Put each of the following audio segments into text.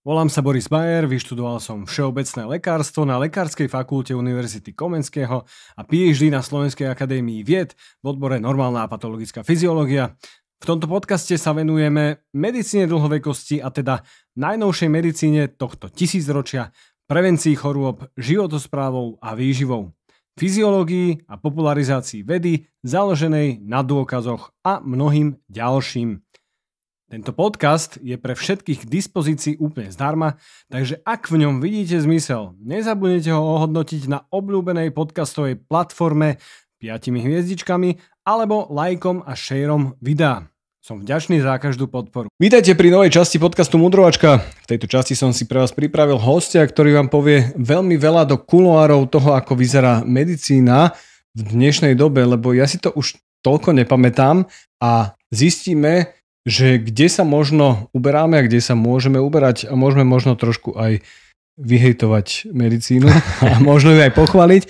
Volám sa Boris Bajer, vyštudoval som všeobecné lekárstvo na Lekárskej fakulte Univerzity Komenského a PhD na Slovenskej akadémii vied v odbore normálna a patologická fyziológia. V tomto podcaste sa venujeme medicíne dlhovekosti a teda najnovšej medicíne tohto tisícročia, prevencii chorôb, životosprávou a výživou, fyziológii a popularizácii vedy založenej na dôkazoch a mnohým ďalším. Tento podcast je pre všetkých k dispozícii úplne zdarma, takže ak v ňom vidíte zmysel, nezabudnite ho ohodnotiť na obľúbenej podcastovej platforme 5 hviezdičkami alebo lajkom a šejrom videa. Som vďačný za každú podporu. Vítajte pri novej časti podcastu Mudrovačka. V tejto časti som si pre vás pripravil hostia, ktorý vám povie veľmi veľa do kuloárov toho, ako vyzerá medicína v dnešnej dobe, lebo ja si to už toľko nepamätám a zistíme, že kde sa možno uberáme a kde sa môžeme uberať a môžeme možno trošku aj vyhejtovať medicínu a možno ju aj pochváliť,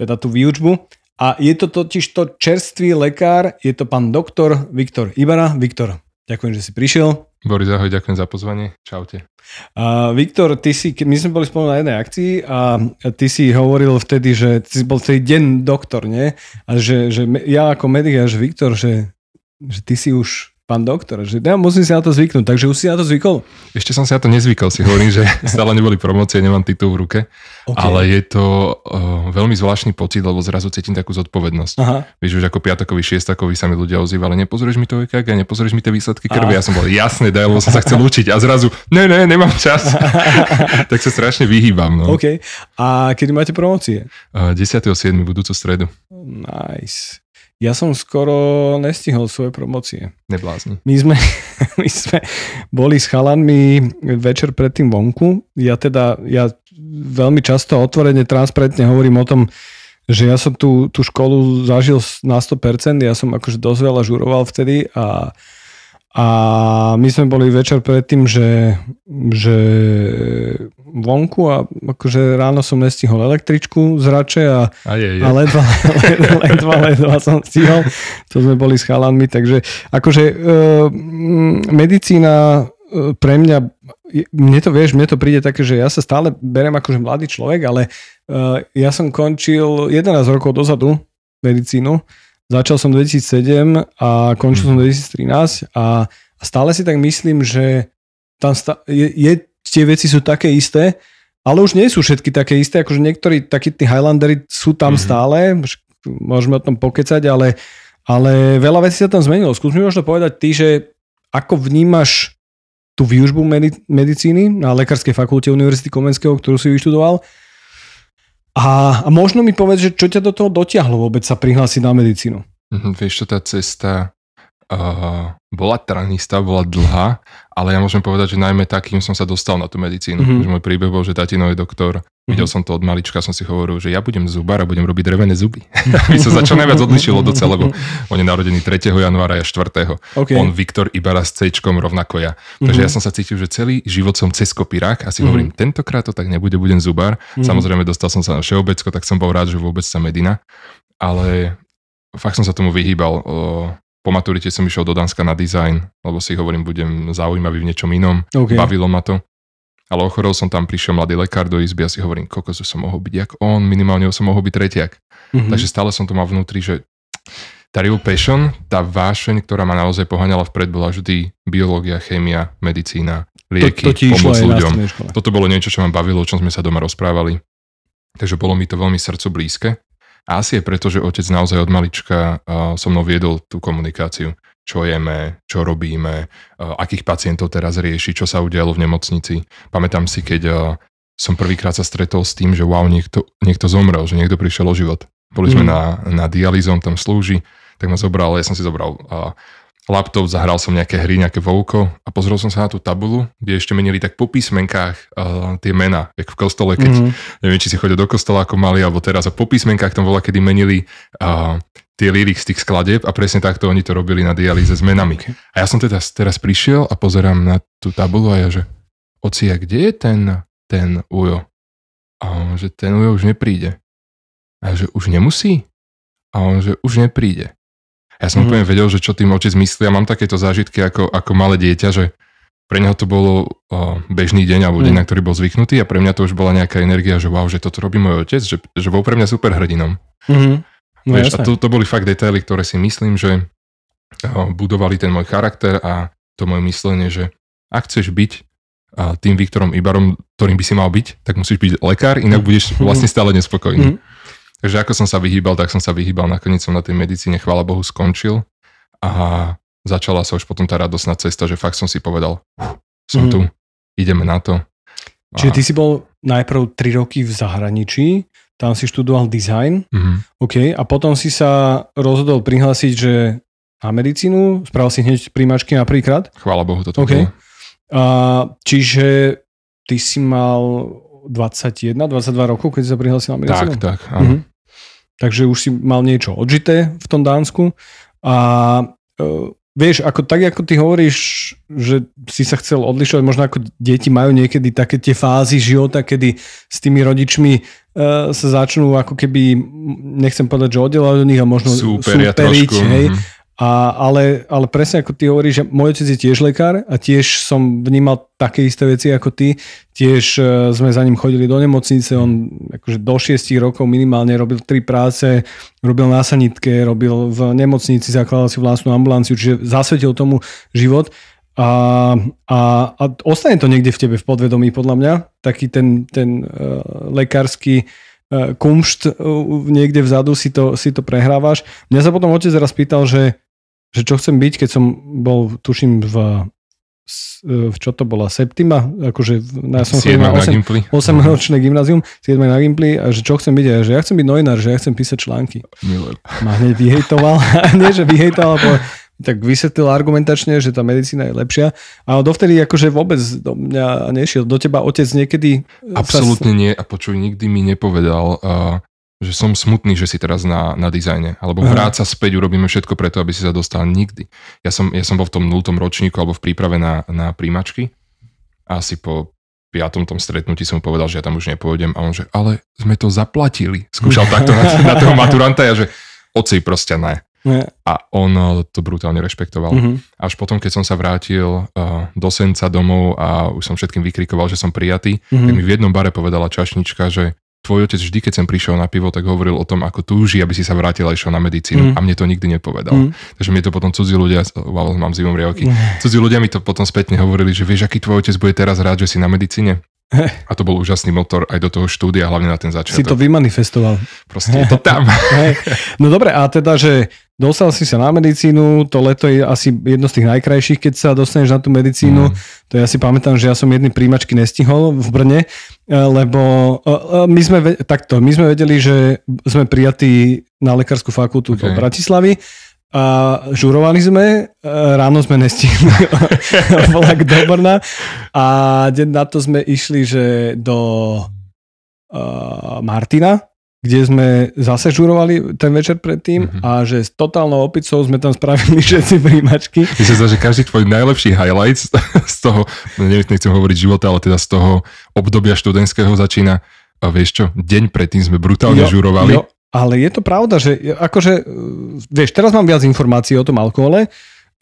teda tú výučbu. A je to totiž to čerstvý lekár, je to pán doktor Viktor Ibara. Viktor, ďakujem, že si prišiel. Boris, ahoj, ďakujem za pozvanie. Čaute. A Viktor, ty si, my sme boli spolu na jednej akcii a ty si hovoril vtedy, že ty si bol celý deň doktor, nie? A že, že ja ako medik, že Viktor, že, že ty si už pán doktor, že ja musím si na to zvyknúť, takže už si na to zvykol? Ešte som si na to nezvykol, si hovorím, že stále neboli promócie, nemám titul v ruke, okay. ale je to uh, veľmi zvláštny pocit, lebo zrazu cítim takú zodpovednosť. Aha. Vieš, už ako piatokový šiestakový sa mi ľudia ozývali, nepozrieš mi to EKG, nepozrieš mi tie výsledky krvi. Aha. Ja som bol, jasne, daj, lebo som sa chcel učiť a zrazu, ne, ne, nemám čas. tak sa strašne vyhýbam. No. Okay. A kedy máte promócie? Uh, 10.7. budúcu stredu. Nice. Ja som skoro nestihol svoje promocie. Neblázni. My sme, my sme boli s chalanmi večer predtým vonku. Ja teda, ja veľmi často otvorene, transparentne hovorím o tom, že ja som tú, tú školu zažil na 100%, ja som akože dosť veľa žuroval vtedy a a my sme boli večer predtým, že, že vonku a akože ráno som nestihol električku z Rače a, a, je, je. a ledva, ledva, ledva, ledva som stihol. To sme boli s chalanmi, takže akože e, medicína e, pre mňa, mne to vieš, mne to príde také, že ja sa stále berem akože mladý človek, ale e, ja som končil 11 rokov dozadu medicínu, začal som 2007 a končil som 2013 a, a stále si tak myslím, že tam sta- je, je tie veci sú také isté, ale už nie sú všetky také isté, akože niektorí takí tí Highlandery sú tam mm-hmm. stále, môžeme o tom pokecať, ale, ale veľa vecí sa tam zmenilo. Skús mi možno povedať ty, že ako vnímaš tú výužbu medi- medicíny na Lekárskej fakulte Univerzity Komenského, ktorú si vyštudoval. A, a možno mi povedz, že čo ťa do toho dotiahlo vôbec sa prihlásiť na medicínu? Mm-hmm, vieš, čo tá cesta Uh, bola tranista, bola dlhá, ale ja môžem povedať, že najmä takým som sa dostal na tú medicínu. Mm-hmm. Že môj príbeh bol, že tatino je doktor. Mm-hmm. Videl som to od malička, som si hovoril, že ja budem zubar a budem robiť drevené zuby. Aby sa začal najviac odlišilo od oce, lebo on je narodený 3. januára a 4. Okay. On Viktor Ibara s C, rovnako ja. Takže mm-hmm. ja som sa cítil, že celý život som cez kopírák a si mm-hmm. hovorím, tentokrát to tak nebude, budem zubar. Mm-hmm. Samozrejme, dostal som sa na Všeobecko, tak som bol rád, že vôbec sa Medina. Ale fakt som sa tomu vyhýbal. Eh, po maturite som išiel do Dánska na design, lebo si hovorím, budem zaujímavý v niečom inom. Okay. Bavilo ma to. Ale ochorol som tam, prišiel mladý lekár do izby a si hovorím, koľko som mohol byť jak on, minimálne som mohol byť tretiak. Mm-hmm. Takže stále som to mal vnútri, že tá real passion, tá vášeň, ktorá ma naozaj poháňala vpred, bola vždy biológia, chémia, medicína, lieky, to, to pomoc ľuďom. Toto bolo niečo, čo ma bavilo, o čom sme sa doma rozprávali. Takže bolo mi to veľmi srdcu blízke. Asi je preto, že otec naozaj od malička so mnou viedol tú komunikáciu, čo jeme, čo robíme, akých pacientov teraz rieši, čo sa udialo v nemocnici. Pamätám si, keď som prvýkrát sa stretol s tým, že wow, niekto, niekto zomrel, že niekto prišiel o život. Boli sme mm. na, na dializom, tam slúži, tak ma zobral, ja som si zobral laptop, zahral som nejaké hry, nejaké voľko, a pozrel som sa na tú tabulu, kde ešte menili tak po písmenkách uh, tie mená, jak v kostole, keď mm-hmm. neviem, či si chodil do kostola ako mali, alebo teraz a po písmenkách tam bola, kedy menili uh, tie lyrics z tých skladeb a presne takto oni to robili na dialýze s menami. Okay. A ja som teda teraz prišiel a pozerám na tú tabulu a ja, že a kde je ten, ten Ujo? A on, že ten Ujo už nepríde. A ja, že už nemusí? A on, že už nepríde. Ja som mm. úplne vedel, že čo tým otec myslí. a mám takéto zážitky ako, ako malé dieťa, že pre neho to bolo uh, bežný deň alebo deň, mm. na ktorý bol zvyknutý a pre mňa to už bola nejaká energia, že wow, že toto robí môj otec, že, že bol pre mňa super hrdinom. Mm-hmm. No, Vieš, a to, to boli fakt detaily, ktoré si myslím, že uh, budovali ten môj charakter a to moje myslenie, že ak chceš byť uh, tým Viktorom Ibarom, ktorým by si mal byť, tak musíš byť lekár, inak mm. budeš vlastne stále nespokojný. Mm. Takže ako som sa vyhýbal, tak som sa vyhýbal. Nakoniec som na tej medicíne, chvála Bohu, skončil. A začala sa už potom tá radosná cesta, že fakt som si povedal, som mm. tu, ideme na to. A... Čiže ty si bol najprv 3 roky v zahraničí, tam si študoval design, mm-hmm. OK, a potom si sa rozhodol prihlásiť, že na medicínu, spravil si hneď príjmačky napríklad. Chvála Bohu, toto okay. bolo. A, čiže ty si mal 21, 22 rokov, keď sa prihlásil na medicínu? Tak, tak, áno. Mhm. Takže už si mal niečo odžité v tom Dánsku a e, vieš, ako, tak ako ty hovoríš, že si sa chcel odlišovať, možno ako deti majú niekedy také tie fázy života, kedy s tými rodičmi e, sa začnú ako keby, nechcem povedať, že oddelovať od nich a možno Super, súperiť, ja hej. Mhm. A, ale, ale presne ako ty hovoríš, že môj otec je tiež lekár a tiež som vnímal také isté veci ako ty. Tiež e, sme za ním chodili do nemocnice, on akože do 6 rokov minimálne robil tri práce, robil na sanitke, robil v nemocnici, zakladal si vlastnú ambulanciu, čiže zasvetil tomu život. A, a, a ostane to niekde v tebe v podvedomí, podľa mňa, taký ten, ten uh, lekársky uh, kumšt uh, niekde vzadu si to, si to prehrávaš. Mňa sa potom otec raz pýtal, že že čo chcem byť, keď som bol, tuším, v čo to bola, septima, akože ja som chodil na 8, 8 ročné gymnázium, 7 na Gimply, a že čo chcem byť, a že ja chcem byť novinár, že ja chcem písať články. Miller. Ma hneď vyhejtoval, nie že vyhejtoval, ale tak vysvetlil argumentačne, že tá medicína je lepšia. A dovtedy akože vôbec do mňa nešiel. Do teba otec niekedy... Absolútne sa... nie. A počuj, nikdy mi nepovedal, uh, že som smutný, že si teraz na, na dizajne, alebo vráca späť, urobíme všetko preto, aby si sa dostal nikdy. Ja som, ja som bol v tom 0. ročníku alebo v príprave na, na príjmačky a asi po piatom tom stretnutí som povedal, že ja tam už nepôjdem a on že, ale sme to zaplatili. Skúšal takto na, na toho maturanta ja, že oci proste ne. ne. A on eh, to brutálne rešpektoval. Mm-hmm. Až potom, keď som sa vrátil uh, do Senca domov a už som všetkým vykrikoval, že som prijatý, mm-hmm. tak mhm. mi v jednom bare povedala čašnička, že tvoj otec vždy, keď som prišiel na pivo, tak hovoril o tom, ako túži, aby si sa vrátil a išiel na medicínu. Mm. A mne to nikdy nepovedal. Mm. Takže mi to potom cudzí ľudia, wow, mám zivom riavky, mm. cudzí ľudia mi to potom spätne hovorili, že vieš, aký tvoj otec bude teraz rád, že si na medicíne. A to bol úžasný motor aj do toho štúdia, hlavne na ten začiatok. Si to vymanifestoval. Proste je to tam. no dobre, a teda, že dostal si sa na medicínu, to leto je asi jedno z tých najkrajších, keď sa dostaneš na tú medicínu. Mm. To ja si pamätám, že ja som jedny príjmačky nestihol v Brne E, lebo e, e, my sme, takto, my sme vedeli, že sme prijatí na lekárskú fakultu okay. do Bratislavy a žurovali sme, ráno sme nestihli vlak do Brna a deň na to sme išli, že do uh, Martina kde sme zase žurovali ten večer predtým mm-hmm. a že s totálnou opicou sme tam spravili všetci príjmačky. Myslím sa, že každý tvoj najlepší highlights z toho, no neviem, nechcem hovoriť života, ale teda z toho obdobia študentského začína a vieš čo, deň predtým sme brutálne jo, žurovali. Jo, ale je to pravda, že akože, e, vieš, teraz mám viac informácií o tom alkohole, e,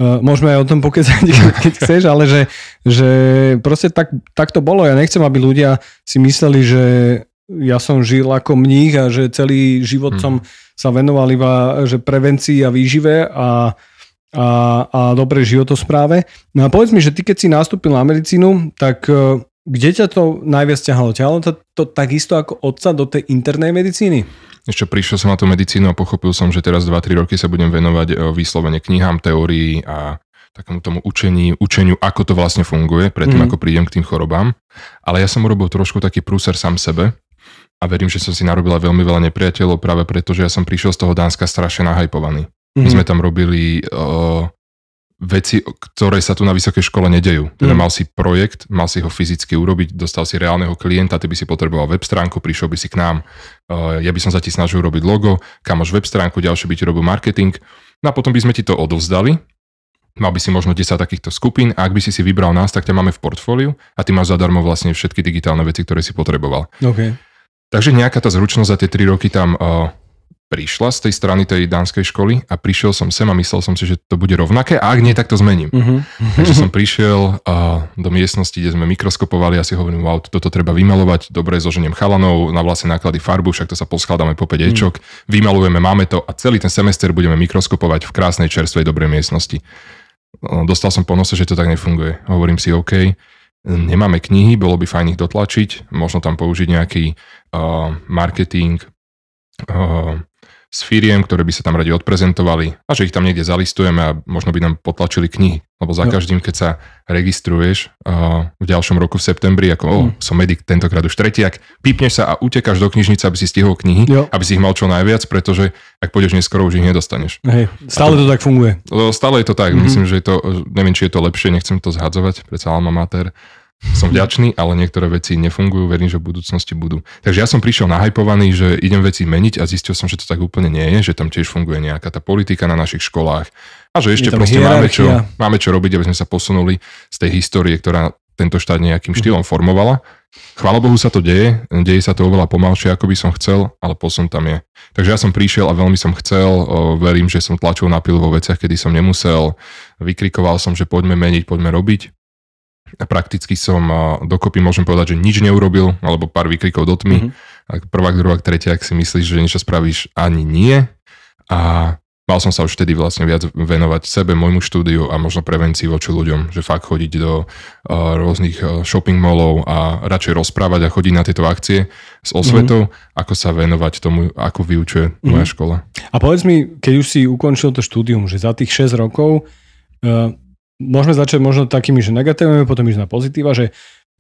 Môžeme aj o tom pokezať, keď chceš, ale že, že proste tak, tak to bolo. Ja nechcem, aby ľudia si mysleli, že ja som žil ako mních a že celý život mhm. som sa venoval iba že prevencii a výžive a, a, a dobre životospráve. No a povedz mi, že ty keď si nastúpil na medicínu, tak e, kde ťa to najviac ťahalo? Ťahalo to, to takisto ako otca do tej internej medicíny? Ešte prišiel som na tú medicínu a pochopil som, že teraz 2-3 roky sa budem venovať e, výslovene knihám, teórii a takému tomu učení, učeniu, ako to vlastne funguje, predtým mm. ako prídem k tým chorobám. Ale ja som urobil trošku taký prúser sám sebe, a verím, že som si narobila veľmi veľa nepriateľov práve preto, že ja som prišiel z toho Dánska strašne nahajpovaný. Mm-hmm. My mhm. sme tam robili uh, veci, ktoré sa tu na vysokej škole nedejú. Teda mm. mal si projekt, mal si ho fyzicky urobiť, dostal si reálneho klienta, ty by si potreboval web stránku, prišiel by si k nám, uh, ja by som sa ti snažil urobiť logo, už web stránku, ďalšie by ti robil marketing. No a potom by sme ti to odovzdali, mal by si možno 10 takýchto skupín a ak by si si vybral nás, tak ťa máme v portfóliu a ty máš zadarmo vlastne všetky digitálne veci, ktoré si potreboval. Okay. Takže nejaká tá zručnosť za tie 3 roky tam uh, prišla z tej strany tej dánskej školy a prišiel som sem a myslel som si, že to bude rovnaké a ak nie, tak to zmením. Uh-huh. Takže som prišiel uh, do miestnosti, kde sme mikroskopovali a si hovorím, wow, toto treba vymalovať, dobre, zoženiem chalanov, na vlastne náklady farbu, však to sa poskladáme po 5 uh-huh. Mhm. vymalujeme, máme to a celý ten semester budeme mikroskopovať v krásnej, čerstvej, dobrej miestnosti. Uh, dostal som ponose, že to tak nefunguje. Hovorím si, OK, nemáme knihy, bolo by fajn ich dotlačiť, možno tam použiť nejaký marketing z firiem, ktoré by sa tam radi odprezentovali a že ich tam niekde zalistujeme a možno by nám potlačili knihy. Lebo za no. každým, keď sa registruješ v ďalšom roku v septembri, ako o, hm. som medic, tentokrát už tretiak, pípneš sa a utekáš do knižnice, aby si stihol knihy, jo. aby si ich mal čo najviac, pretože ak pôjdeš neskoro, už ich nedostaneš. Hej, stále to, to tak funguje. No, stále je to tak, mm-hmm. myslím, že je to, neviem, či je to lepšie, nechcem to zhadzovať, predsa alma mater, som vďačný, ale niektoré veci nefungujú, verím, že v budúcnosti budú. Takže ja som prišiel nahypovaný, že idem veci meniť a zistil som, že to tak úplne nie je, že tam tiež funguje nejaká tá politika na našich školách a že ešte proste máme čo, máme čo robiť, aby sme sa posunuli z tej histórie, ktorá tento štát nejakým mhm. štýlom formovala. Chvála Bohu sa to deje, deje sa to oveľa pomalšie, ako by som chcel, ale posun tam je. Takže ja som prišiel a veľmi som chcel, verím, že som tlačil na pilu vo veciach, kedy som nemusel, vykrikoval som, že poďme meniť, poďme robiť a prakticky som dokopy, môžem povedať, že nič neurobil, alebo pár výkrikov do tmy. Mm-hmm. Prvá, druhá, tretia, ak si myslíš, že niečo spravíš, ani nie. A mal som sa už vtedy vlastne viac venovať sebe, môjmu štúdiu a možno prevencii voči ľuďom, že fakt chodiť do rôznych shopping mallov a radšej rozprávať a chodiť na tieto akcie s mhm. osvetou, mm-hmm. ako sa venovať tomu, ako vyučuje mm-hmm. moja škola. A povedz mi, keď už si ukončil to štúdium, že za tých 6 rokov uh môžeme začať možno takými, že negatívami, potom ísť na pozitíva, že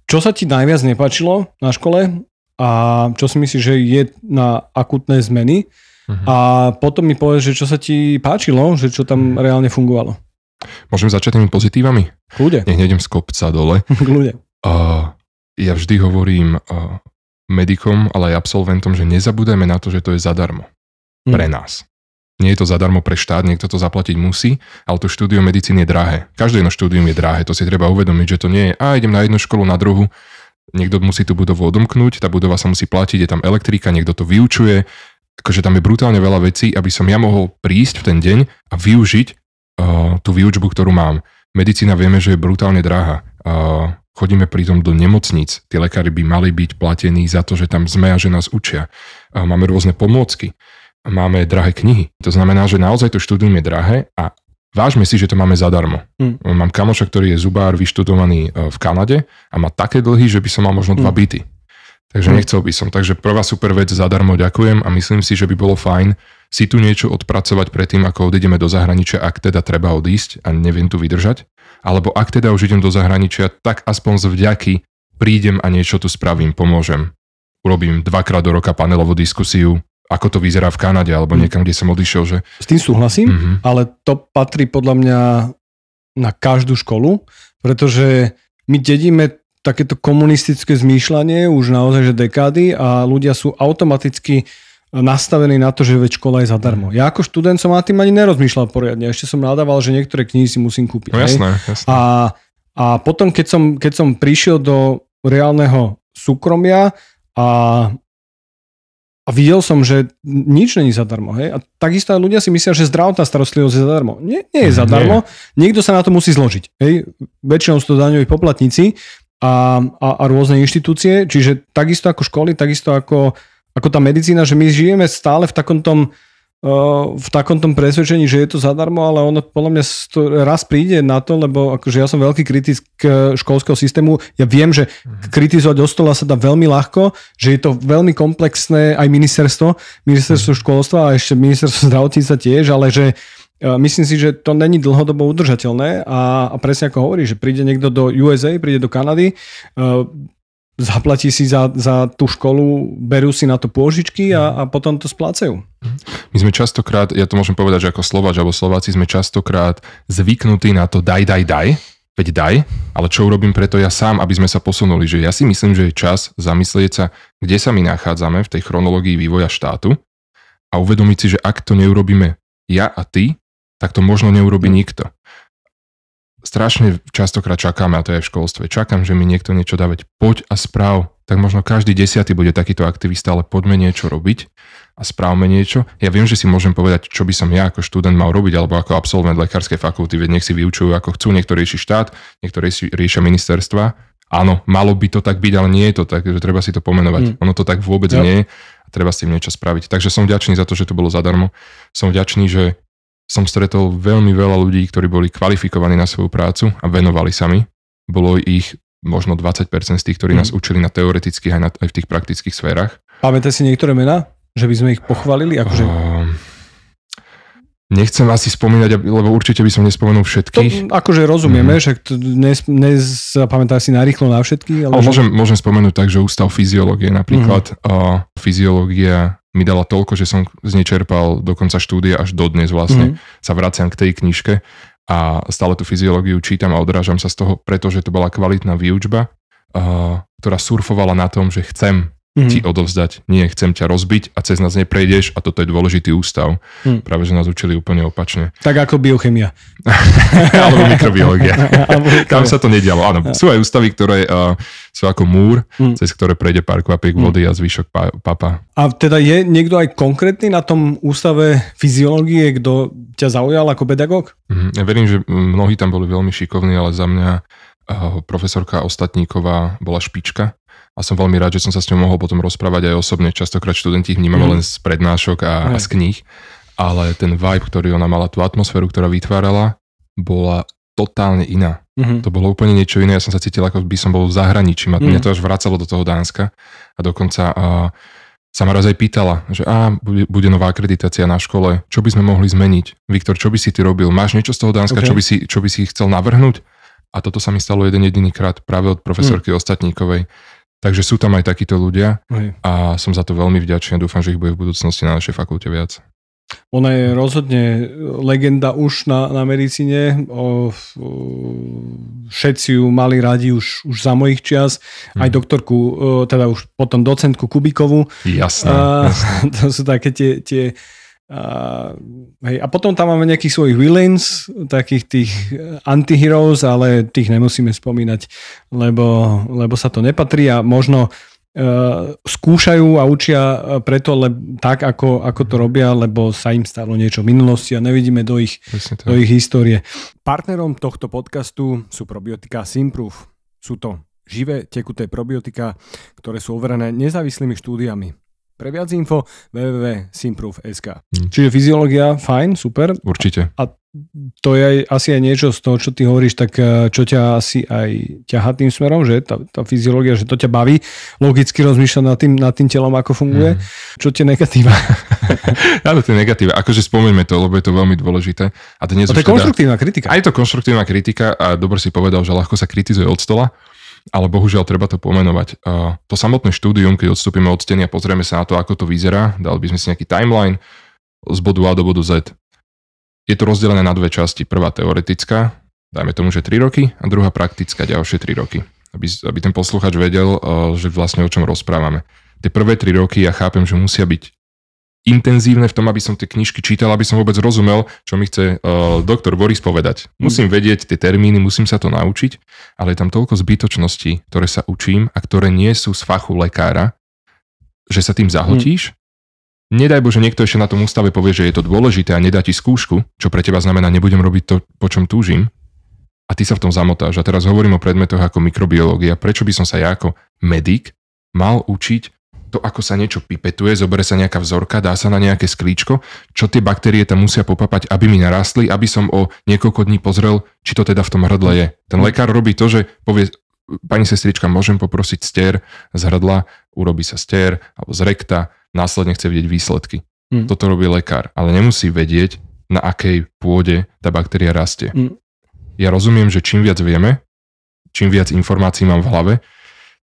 čo sa ti najviac nepáčilo na škole a čo si myslíš, že je na akutné zmeny uh-huh. a potom mi povieš, že čo sa ti páčilo, že čo tam mhm. reálne fungovalo. Môžeme začať tými pozitívami? Kľude. Nech nejdem z kopca dole. Kľude. Uh, ja vždy hovorím uh, medikom, ale aj absolventom, že nezabúdajme na to, že to je zadarmo. Hmm. Pre mhm. nás. Nie je to zadarmo pre štát, niekto to zaplatiť musí, ale to štúdium medicíny je drahé. Každé jedno štúdium je drahé, to si treba uvedomiť, že to nie je, a idem na jednu školu, na druhu, niekto musí tú budovu odomknúť, tá budova sa musí platiť, je tam elektrika, niekto to vyučuje, akože tam je brutálne veľa vecí, aby som ja mohol prísť v ten deň a využiť uh, tú výučbu, ktorú mám. Medicína vieme, že je brutálne drahá. Uh, chodíme pritom do nemocnic. Tí lekári by mali byť platení za to, že tam sme a že nás učia. Uh, máme rôzne pomôcky máme drahé knihy. To znamená, že naozaj to štúdium je drahé a vážme si, že to máme zadarmo. Mm. Mám kamoša, ktorý je zubár vyštudovaný e, v Kanade a má také dlhy, že by som mal možno mm. byty. Takže mm. nechcel by som. Takže prvá super vec, zadarmo ďakujem a myslím si, že by bolo fajn si tu niečo odpracovať predtým, ako odídeme do zahraničia, ak teda treba odísť a neviem tu vydržať. Alebo ak teda už idem do zahraničia, tak aspoň z vďaky prídem a niečo tu spravím, pomôžem. Urobím dvakrát do roka panelovú diskusiu, ako to vyzerá v Kanade alebo mm. niekam, kde som odišiel. Že... S tým súhlasím, mm-hmm. ale to patrí podľa mňa na každú školu, pretože my dedíme takéto komunistické zmýšľanie už naozaj, že dekády a ľudia sú automaticky nastavený na to, že veď škola je zadarmo. Mhm. Ja ako študent som na tým ani nerozmýšľal poriadne. Ešte som nadával, že niektoré knihy si musím kúpiť. No, jasné, jasné. A, a potom, keď som, keď som prišiel do reálneho súkromia a a videl som, že nič není zadarmo. Hej? A takisto aj ľudia si myslia, že zdravotná starostlivosť je zadarmo. Nie, nie je mhm, zadarmo. Nie. Niekto sa na to musí zložiť. Hej? Väčšinou sú to daňoví poplatníci a, a, a rôzne inštitúcie. Čiže takisto ako školy, takisto ako, ako tá medicína, že my žijeme stále v takom tom v takomto presvedčení, že je to zadarmo, ale ono podľa mňa raz príde na to, lebo akože ja som veľký kritik e, školského systému. Ja viem, že mhm. kritizovať od stola sa dá veľmi ľahko, že je to veľmi komplexné aj ministerstvo, ministerstvo mhm. školstva a ešte ministerstvo zdravotníctva tiež, ale že e, Myslím si, že to není dlhodobo udržateľné a, a presne ako hovorí, že príde niekto do USA, príde do Kanady, e, zaplatí si za, za tú školu, berú si na to pôžičky a, mhm. a potom to splácajú. Mhm. My sme častokrát, ja to môžem povedať, že ako Slováč alebo Slováci sme častokrát zvyknutí na to daj, daj, daj, veď daj, ale čo urobím preto ja sám, aby sme sa posunuli, že ja si myslím, že je čas zamyslieť sa, kde sa my nachádzame v tej chronológii vývoja štátu a uvedomiť si, že ak to neurobíme ja a ty, tak to možno neurobi mhm. nikto strašne častokrát čakám, a to je aj v školstve, čakám, že mi niekto niečo dávať, poď a správ, tak možno každý desiatý bude takýto aktivista, ale poďme niečo robiť a správme niečo. Ja viem, že si môžem povedať, čo by som ja ako študent mal robiť, alebo ako absolvent lekárskej fakulty, veď nech si vyučujú ako chcú, niektorí rieši štát, niektorí si riešia ministerstva. Áno, malo by to tak byť, ale nie je to tak, že treba si to pomenovať. Mm. Ono to tak vôbec yep. nie je a treba s tým niečo spraviť. Takže som vďačný za to, že to bolo zadarmo. Som vďačný, že som stretol veľmi veľa ľudí, ktorí boli kvalifikovaní na svoju prácu a venovali sa mi. Bolo ich možno 20% z tých, ktorí mm. nás učili na teoretických aj, na, aj v tých praktických sférach. Pamätáte si niektoré mená? Že by sme ich pochválili? Akože... Uh, nechcem asi spomínať, lebo určite by som nespomenul všetkých. To, akože rozumieme, mm. však nezapamätá si narýchlo na všetkých. Ale, ale že... môžem, môžem spomenúť tak, že ústav fyziológie napríklad, mm. uh, fyziológia mi dala toľko, že som z nej čerpal do konca štúdia až dodnes vlastne. Mm. Sa vraciam k tej knižke a stále tú fyziológiu čítam a odrážam sa z toho, pretože to bola kvalitná výučba, uh, ktorá surfovala na tom, že chcem mm. ti odovzdať. Nie, chcem ťa rozbiť a cez nás neprejdeš a toto je dôležitý ústav. Mm. Práve, že nás učili úplne opačne. Tak ako biochemia. Alebo mikrobiológia. Tam sa to nedialo. Áno, sú aj ústavy, ktoré uh, sú ako múr, mm. cez ktoré prejde pár kvapiek mhm. vody mm. a zvyšok papa. A teda je niekto aj konkrétny na tom ústave fyziológie, kto ťa zaujal ako pedagóg? Mm, ja verím, že mnohí tam boli veľmi šikovní, ale za mňa eh, profesorka Ostatníková bola špička a som veľmi rád, že som sa s ňou mohol potom rozprávať aj osobne. Častokrát študenti ich vnímame mm. len z prednášok a, a z kníh, ale ten vibe, ktorý ona mala, tú atmosféru, ktorá vytvárala, bola totálne iná. Mm-hmm. To bolo úplne niečo iné. Ja som sa cítil, ako by som bol v zahraničí. Mm. Mňa to až vracalo do toho Dánska. A dokonca uh, sa ma raz aj pýtala, že a, bude, bude nová akreditácia na škole, čo by sme mohli zmeniť? Viktor, čo by si ty robil? Máš niečo z toho Dánska, okay. čo, by si, čo by si chcel navrhnúť? A toto sa mi stalo jeden jediný krát práve od profesorky mm. Ostatníkovej Takže sú tam aj takíto ľudia a som za to veľmi vďačný a dúfam, že ich bude v budúcnosti na našej fakulte viac. Ona je rozhodne legenda už na, na medicíne. O, o, všetci ju mali radi už, už za mojich čias. Aj hmm. doktorku, o, teda už potom docentku Kubikovu. Jasné. A, jasné. To sú také tie, tie a, hej, a potom tam máme nejakých svojich villains, takých tých eh, antiheroes, ale tých nemusíme spomínať, lebo, lebo sa to nepatrí a možno uh, skúšajú a učia eh, preto le, tak, ako, ako to robia, lebo sa im stalo niečo v minulosti a nevidíme do ich, do ich histórie. Partnerom tohto podcastu sú probiotika Simproof. Sú to živé, tekuté probiotika, ktoré sú overené nezávislými štúdiami. Pre viac info www.simproof.sk mm. Čiže fyziológia, fajn, super. Určite. A, a to je asi aj niečo z toho, čo ty hovoríš, tak eh, čo ťa asi aj ťaha tým smerom, že tá, tá fyziológia, že to ťa baví logicky rozmýšľať nad tým, nad tým telom, ako funguje. Mm. Čo tie negatíva? Áno, tie negatíva. Akože spomeňme to, lebo je to veľmi dôležité. A, dnes to je konštruktívna teda, kritika. Aj to konštruktívna kritika a dobre si povedal, že ľahko sa kritizuje od stola ale bohužiaľ treba to pomenovať. To samotné štúdium, keď odstúpime od steny a pozrieme sa na to, ako to vyzerá, dali by sme si nejaký timeline z bodu A do bodu Z. Je to rozdelené na dve časti. Prvá teoretická, dajme tomu, že 3 roky, a druhá praktická, ďalšie 3 roky. Aby, aby ten posluchač vedel, e, že vlastne o čom rozprávame. Tie prvé 3 roky ja chápem, že musia byť intenzívne v tom, aby som tie knižky čítal, aby som vôbec rozumel, čo mi chce uh, doktor Boris povedať. Mhm. Musím vedieť tie termíny, musím sa to naučiť, ale je tam toľko zbytočností, ktoré sa učím a ktoré nie sú z fachu lekára, že sa tým zahotíš. Mm. Nedaj Bože, niekto ešte na tom ústave povie, že je to dôležité a nedá ti skúšku, čo pre teba znamená, nebudem robiť to, po čom túžim. A ty sa v tom zamotáš. A teraz hovorím o predmetoch ako mikrobiológia. Prečo by som sa ja ako medic mal učiť to, ako sa niečo pipetuje, zobere sa nejaká vzorka, dá sa na nejaké sklíčko, čo tie baktérie tam musia popapať, aby mi narastli, aby som o niekoľko dní pozrel, či to teda v tom hrdle je. Ten lekár robí to, že povie, pani sestrička, môžem poprosiť stier z hrdla, urobí sa stier alebo z rekta, následne chce vidieť výsledky. Mm. Toto robí lekár, ale nemusí vedieť, na akej pôde tá baktéria rastie. Mm. Ja rozumiem, že čím viac vieme, čím viac informácií mám v hlave,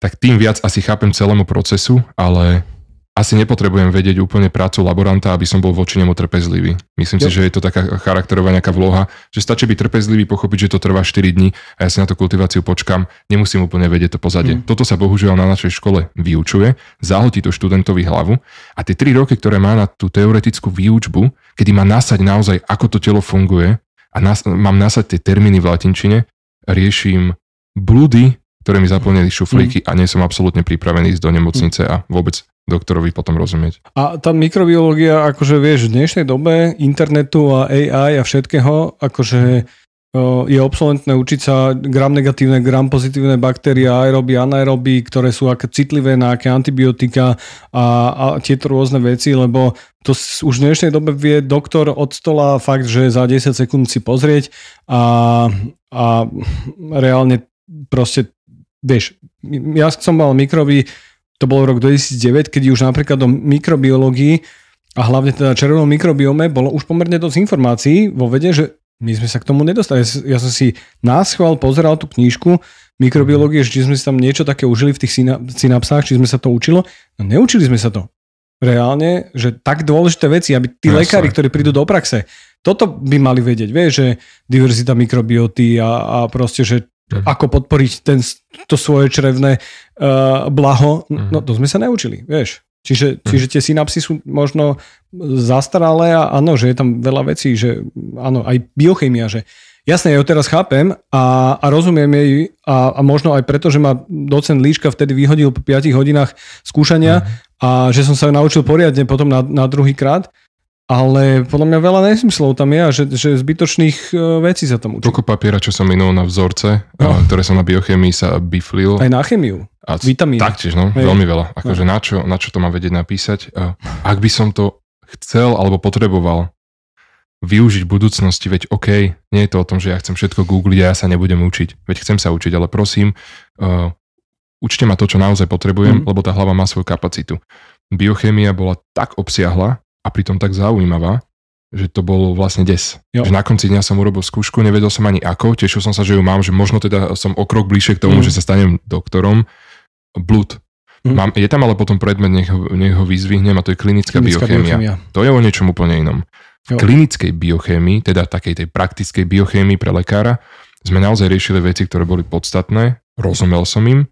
tak tým viac asi chápem celému procesu, ale asi nepotrebujem vedieť úplne prácu laboranta, aby som bol voči nemu trpezlivý. Myslím jo. si, že je to taká charakterová nejaká vloha, že stačí byť trpezlivý, pochopiť, že to trvá 4 dní a ja si na tú kultiváciu počkam, nemusím úplne vedieť to pozadie. Mm. Toto sa bohužiaľ na našej škole vyučuje, zahltí to študentovi hlavu a tie 3 roky, ktoré má na tú teoretickú výučbu, kedy má nasať naozaj, ako to telo funguje a nas- mám nasať tie termíny v latinčine, riešim blúdy ktoré mi zaplnili šuflíky mm. a nie som absolútne pripravený ísť do nemocnice mm. a vôbec doktorovi potom rozumieť. A tá mikrobiológia, akože vieš, v dnešnej dobe internetu a AI a všetkého, akože je obsolentné učiť sa gram negatívne, gram pozitívne baktérie, aeroby, anaeroby, ktoré sú aké citlivé na aké antibiotika a, a tieto rôzne veci, lebo to už v dnešnej dobe vie doktor od stola fakt, že za 10 sekúnd si pozrieť a, a reálne proste vieš, ja som mal mikroby, to bol rok 2009, keď už napríklad o mikrobiológii a hlavne teda červenom mikrobiome bolo už pomerne dosť informácií vo vede, že my sme sa k tomu nedostali. Ja som si nás chval, pozeral tú knížku mikrobiológie, či sme si tam niečo také užili v tých synapsách, či sme sa to učilo. No neučili sme sa to. Reálne, že tak dôležité veci, aby tí yes, no, lekári, ktorí prídu do praxe, toto by mali vedieť, vie, že diverzita mikrobioty a, a proste, že Mhm. ako podporiť ten, to svoje črevné uh, blaho, mhm. no to sme sa neučili, vieš. Čiže, mhm. čiže tie synapsy sú možno zastaralé a áno, že je tam veľa vecí, že áno, aj biochemia, že jasne, ja ju teraz chápem a, a rozumiem jej a, a možno aj preto, že ma docent Líška vtedy vyhodil po 5 hodinách skúšania a že som sa ju naučil poriadne potom na, na druhý krát, ale podľa mňa veľa nesmyslov tam je a že, že zbytočných e, vecí sa tam učí. Toľko papiera, čo som minul na vzorce, e, no. ktoré som na biochemii sa biflil. Aj na chemiu. A vitamíny. Taktiež, no, Hej. veľmi veľa. Akože no. na, čo, na čo to mám vedieť napísať? E, ak by som to chcel alebo potreboval využiť v budúcnosti, veď OK, nie je to o tom, že ja chcem všetko googliť a ja sa nebudem učiť. Veď chcem sa učiť, ale prosím, uh, učte ma to, čo naozaj potrebujem, mm. lebo tá hlava má svoju kapacitu. Biochémia bola tak obsiahla, a pritom tak zaujímavá, že to bolo vlastne des. Jo. Že na konci dňa som urobil skúšku, nevedel som ani ako, tešil som sa, že ju mám, že možno teda som o krok bližšie k tomu, mm. že sa stanem doktorom. Blúd. Mm. Mám, je tam ale potom predmet, nech, nech ho vyzvihnem a to je klinická, klinická biochémia. biochémia. To je o niečom úplne inom. Jo. Klinickej biochémii, teda takej tej praktickej biochémii pre lekára, sme naozaj riešili veci, ktoré boli podstatné, rozumel som im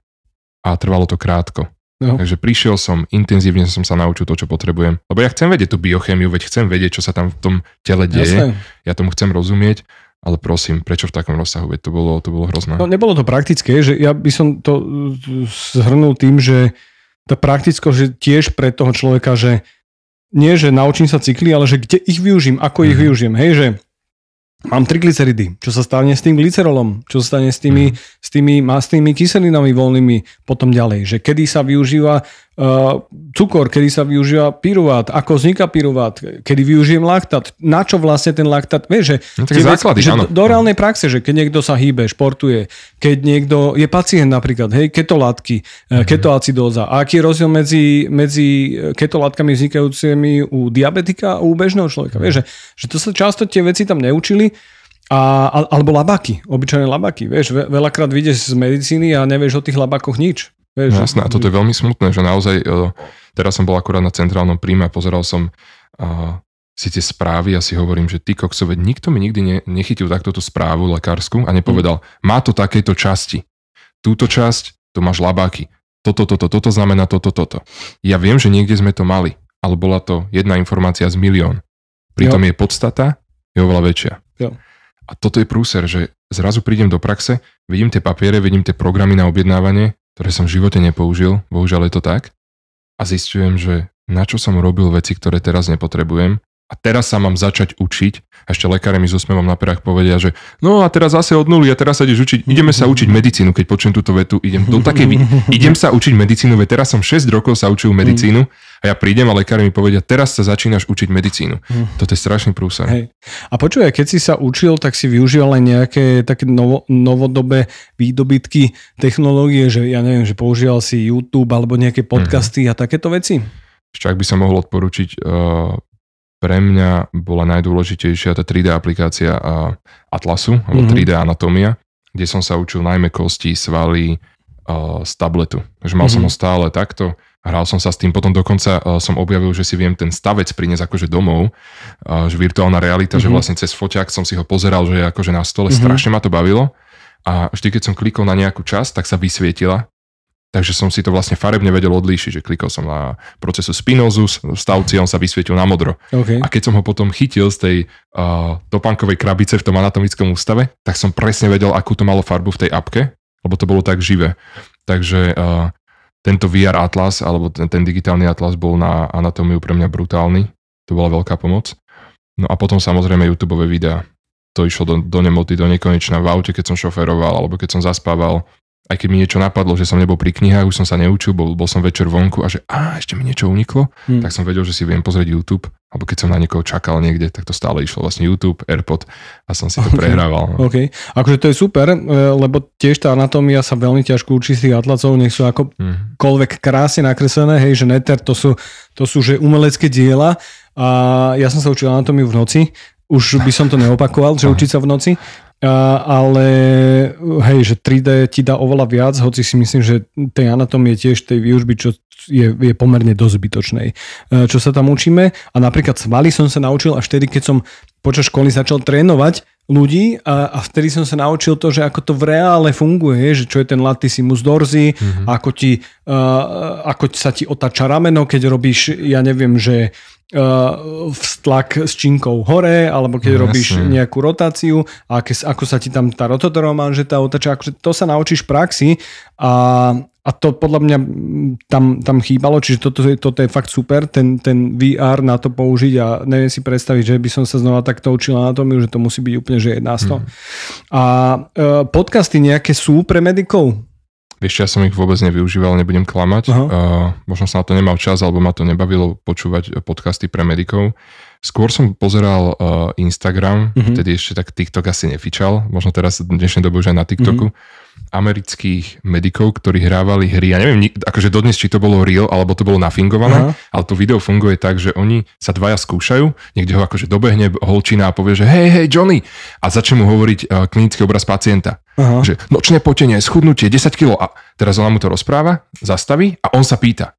a trvalo to krátko. No. Takže prišiel som, intenzívne som sa naučil to, čo potrebujem. Lebo ja chcem vedieť tú biochémiu, veď chcem vedieť, čo sa tam v tom tele deje. Jasne. Ja tomu chcem rozumieť ale prosím, prečo v takom rozsahu? Veď to bolo, to bolo hrozné. No, nebolo to praktické, že ja by som to e, zhrnul tým, že tá prakticko, že tiež pre toho človeka, že nie, že naučím sa cykly, ale že kde ich využím, ako mm-hmm. ich mhm. využijem. Hej, že mám triglyceridy. Čo sa stane s tým glycerolom? Čo sa stane s tými, mm. s tými mastnými kyselinami voľnými potom ďalej? Že kedy sa využíva Uh, cukor, kedy sa využíva pyruvát, ako vzniká pyruvát, kedy využijem laktát, na čo vlastne ten laktát, vieš, že, no, tie základy, vec, že do, do reálnej praxe, že keď niekto sa hýbe, športuje, keď niekto je pacient napríklad, hej, ketolátky, mm-hmm. Eh, ketoacidóza, a aký je rozdiel medzi, medzi eh, ketolátkami vznikajúcimi u diabetika a u bežného človeka, mm-hmm. vieš, že, že to sa často tie veci tam neučili, a, alebo labaky, obyčajné labaky. Vieš, veľakrát vidieš z medicíny a nevieš o tých labakoch nič. Vieš, no Jasné, a toto je veľmi smutné, že naozaj, e, teraz som bol akurát na centrálnom príjme a pozeral som uh, si tie správy a si hovorím, že ty koksoveď, nikto mi nikdy ne, nechytil takto tú správu lekárskú a nepovedal, mm. má to takéto časti. Túto časť, to máš labáky. Toto, toto, toto znamená toto, toto. Ja viem, že niekde sme to mali, ale bola to jedna informácia z milión. Pritom jo. je podstata je oveľa väčšia. Jo. A toto je prúser, že zrazu prídem do praxe, vidím tie papiere, vidím tie programy na objednávanie ktoré som v živote nepoužil, bohužiaľ je to tak. A zistujem, že na čo som robil veci, ktoré teraz nepotrebujem a teraz sa mám začať učiť. A ešte lekári mi so smevom na perách povedia, že no a teraz zase od nuly a teraz sa ideš učiť. Ideme sa učiť medicínu, keď počujem túto vetu. Idem, do takej, idem sa učiť medicínu, veď teraz som 6 rokov sa učil medicínu a ja prídem a lekári mi povedia, teraz sa začínaš učiť medicínu. To hm. Toto je strašný prúser. Hej. A počuj, keď si sa učil, tak si využíval aj nejaké také novo, novodobé výdobytky technológie, že ja neviem, že používal si YouTube alebo nejaké podcasty mm. a takéto veci? Ešte ak by sa mohol odporučiť, uh, pre mňa bola najdôležitejšia tá 3D aplikácia Atlasu, mm-hmm. alebo 3D mhm. anatómia, kde som sa učil najmä kosti, svaly z tabletu. Takže mal mm-hmm. som ho stále takto, hral som sa s tým, potom dokonca som objavil, že si viem ten stavec priniesť akože domov, že virtuálna realita, mm-hmm. že mhm. vlastne cez foťák som si ho pozeral, že je akože na stole, mm-hmm. strašne ma to bavilo. A vždy, keď som klikol na nejakú časť, tak sa vysvietila Takže som si to vlastne farebne vedel odlíšiť, že klikol som na procesu Spinozu, stavci on sa vysvietil na modro. Okay. A keď som ho potom chytil z tej uh, topánkovej krabice v tom anatomickom ústave, tak som presne vedel, akú to malo farbu v tej apke, lebo to bolo tak živé. Takže uh, tento VR atlas, alebo ten, ten digitálny atlas bol na anatómiu pre mňa brutálny. To bola veľká pomoc. No a potom samozrejme YouTube videá. To išlo do, do nemoty, do nekonečna v aute, keď som šoferoval, alebo keď som zaspával aj keď mi niečo napadlo, že som nebol pri knihách, už som sa neučil, bol, bol som večer vonku a že a ešte mi niečo uniklo, hmm. tak som vedel, že si viem pozrieť YouTube, alebo keď som na niekoho čakal niekde, tak to stále išlo vlastne YouTube, AirPod a som si to okay. prehrával. No. OK, akože to je super, e, lebo tiež tá anatómia sa veľmi ťažko učí z tých atlacov, nech sú akokoľvek mhm. krásne nakreslené, hej, že neter, to sú, to sú že umelecké diela a ja som sa učil anatómiu v noci, už by som to neopakoval, že učiť sa v noci, ale hej, že 3D ti dá oveľa viac, hoci si myslím, že tej anatómie tiež tej výužby, čo je, je pomerne dosť zbytočnej. E, čo sa tam učíme a napríklad svaly som sa naučil až vtedy, keď som počas školy začal trénovať ľudí a, a vtedy som sa naučil to, že ako to v reále funguje, že čo je ten latissimus dorsi, mm-hmm. ako, ti, uh, ako sa ti otáča rameno, keď robíš, ja neviem, že uh, vztlak s činkou hore, alebo keď no, robíš jasne. nejakú rotáciu a ke, ako sa ti tam tá rototorová manžeta otáča, akože to sa naučíš v praxi a, a to podľa mňa tam, tam chýbalo, čiže toto, toto je fakt super, ten, ten VR na to použiť a neviem si predstaviť, že by som sa znova takto učil tom, že to musí byť úplne že z toho. Mm. A e, podcasty nejaké sú pre medikov? Ešte ja som ich vôbec nevyužíval, nebudem klamať. Uh, možno sa na to nemal čas, alebo ma to nebavilo počúvať podcasty pre medikov. Skôr som pozeral uh, Instagram, uh-huh. vtedy ešte tak TikTok asi nefičal, možno teraz v dnešnej dobe už aj na TikToku. Uh-huh. Amerických medikov, ktorí hrávali hry, ja neviem, akože dodnes, či to bolo real, alebo to bolo nafingované, uh-huh. ale to video funguje tak, že oni sa dvaja skúšajú, niekde ho akože dobehne holčina a povie, že hej, hej, Johnny, a začne mu hovoriť uh, klinický obraz pacienta Aha. Že nočné potenie, schudnutie, 10 kg. A teraz ona mu to rozpráva, zastaví a on sa pýta.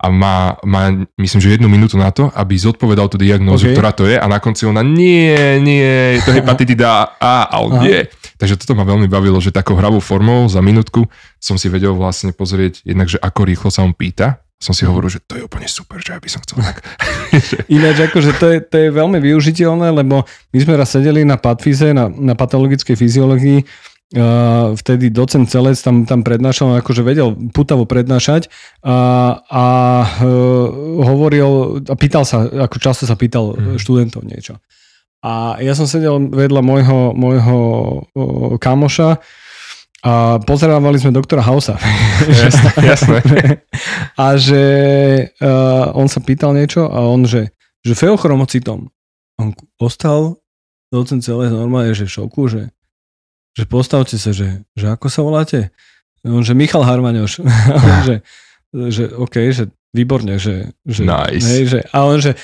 A má, má, myslím, že jednu minútu na to, aby zodpovedal tú diagnózu, okay. ktorá to je. A na konci ona, nie, nie, to hepatitida A, ale nie. Takže toto ma veľmi bavilo, že takou hravou formou za minútku som si vedel vlastne pozrieť jednak, že ako rýchlo sa on pýta, som si mhm. hovoril, že to je úplne super, že ja by som chcel tak. Ináč akože to je, to je veľmi využiteľné, lebo my sme raz sedeli na patfize, na, na patologickej fyziológii Uh, vtedy docent Celec tam, tam prednášal, akože vedel putavo prednášať a, a uh, hovoril a pýtal sa, ako často sa pýtal mm. študentov niečo. A ja som sedel vedľa môjho, môjho uh, kamoša a pozerávali sme doktora Hausa. Jasné, A že uh, on sa pýtal niečo a on, že, že feochromocitom. On ostal docent celé normálne, že v šoku, že že postavte sa, že, že ako sa voláte? On, že Michal Harmaňoš. že, že OK, že výborne, že, že, nice. hej, že a on, že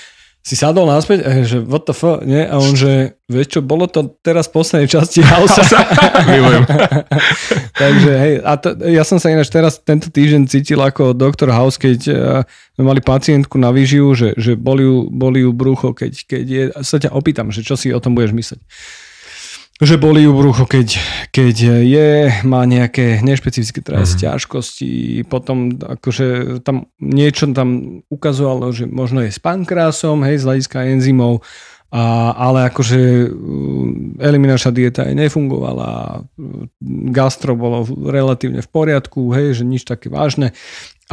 si sadol naspäť a eh, že what the fuck, nie? A on, že vieš čo, bolo to teraz v poslednej časti House. Takže hej, a to, ja som sa ináč teraz tento týždeň cítil ako doktor House, keď uh, mali pacientku na výživu, že, že boli, ju, boli ju brucho, keď, keď je, sa ťa opýtam, že čo si o tom budeš mysleť že boli ju brucho, keď, keď je, má nejaké nešpecifické teraz mm. ťažkosti, potom akože tam niečo tam ukazovalo, že možno je s pankrásom, hej, z hľadiska enzymov, a, ale akože mm, eliminačná dieta aj nefungovala, gastro bolo relatívne v poriadku, hej, že nič také vážne.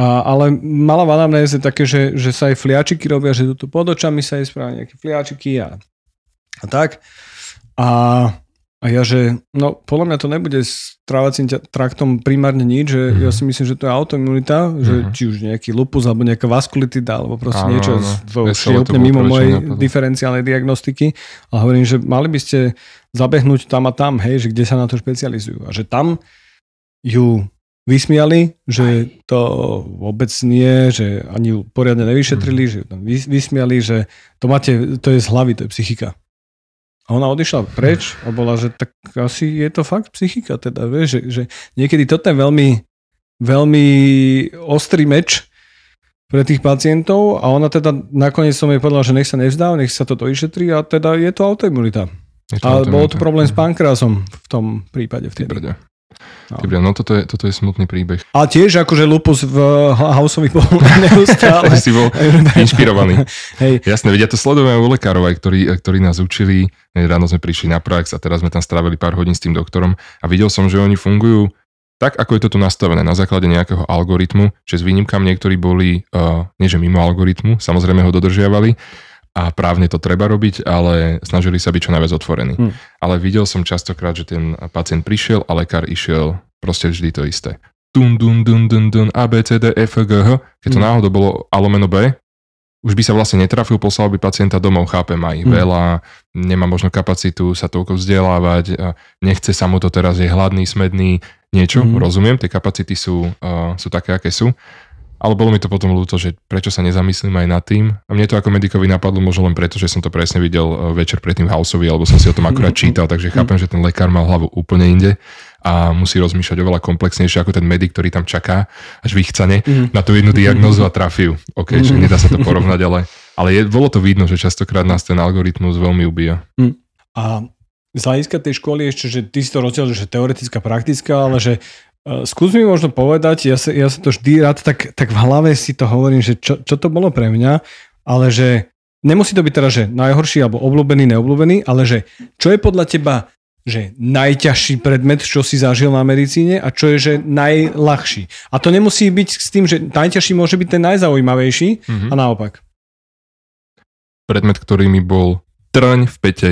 A, ale mala na anamnéze také, že, že sa aj fliačiky robia, že tu pod očami sa aj správajú nejaké fliačiky a, a tak. A a ja, že no podľa mňa to nebude s trávacím traktom primárne nič, že mm-hmm. ja mhm. si myslím, že to je autoimunita, mm-hmm. že mhm. či už nejaký lupus alebo nejaká vaskulitida alebo proste áno, niečo, áno. To už je úplne mimo mojej napadlo. diferenciálnej diagnostiky. A hovorím, že mali by ste zabehnúť tam a tam, hej, že kde sa na to špecializujú. A že tam ju vysmiali, že to vôbec nie, že ani ju poriadne nevyšetrili, mm. že ju tam vysmiali, že to máte, to je z hlavy, to je psychika. A ona odišla preč a bola, že tak asi je to fakt psychika, teda, vieš, že, že niekedy toto je veľmi, veľmi ostrý meč pre tých pacientov a ona teda nakoniec som jej povedala, že nech sa nevzdá, nech sa to došetrí a teda je to autoimunita. Ale bol a to problém s mhm. pankrasom v tom prípade vtedy. Brde. Ty no. no toto je, toto je smutný príbeh. A tiež akože lupus v Houseovi bol neustále. si bol inšpirovaný. Hej. Jasné, vedia to sledujeme u lekárov, aj, ktorí, ktorí nás učili. Ráno sme prišli na prax a teraz sme tam strávili pár hodín s tým doktorom a videl som, že oni fungujú tak, ako je to tu nastavené na základe nejakého algoritmu, že s výnimkami niektorí boli, uh, nie že mimo algoritmu, samozrejme ho dodržiavali, a právne to treba robiť, ale snažili sa byť čo najviac otvorení. Hmm. Ale videl som častokrát, že ten pacient prišiel a lekár išiel proste vždy to isté. Dun, dun, dun, dun, dun, A, B, C, D, e, F, G, H. Keď to hmm. náhodou bolo A lomeno B, už by sa vlastne netrafil, poslal by pacienta domov, chápem, aj ich hm. veľa, nemá možno kapacitu sa toľko vzdelávať, nechce sa mu to teraz, je hladný, smedný, niečo, hmm. rozumiem, tie kapacity sú, uh, sú také, aké sú, ale bolo mi to potom ľúto, že prečo sa nezamyslím aj nad tým. A mne to ako medikovi napadlo možno len preto, že som to presne videl e, večer predtým Houseovi, alebo som si o tom akurát čítal, takže chápem, že ten lekár mal hlavu úplne inde a musí rozmýšľať oveľa komplexnejšie ako ten medik, ktorý tam čaká až vychcane mm. na tú jednu mhm. diagnózu a trafiu. OK, mm. že mhm. nedá sa to porovnať, ale, ale je, bolo to vidno, že častokrát nás ten algoritmus veľmi ubíja. Mm. A z hľadiska tej školy ešte, že ty si to rozdiel, že teoretická, praktická, ale že Eh, skús mi možno povedať, ja sa, ja sa to vždy rád tak, tak v hlave si to hovorím, že čo, čo to bolo pre mňa, ale že nemusí to byť teraz, že najhorší alebo obľúbený, neobľúbený, ale že čo je podľa teba že najťažší predmet, čo si zažil na medicíne a čo je, že najľahší. A to nemusí byť s tým, že najťažší môže byť ten najzaujímavejší mm-hmm. a naopak. Predmet, ktorý mi bol trň v pete,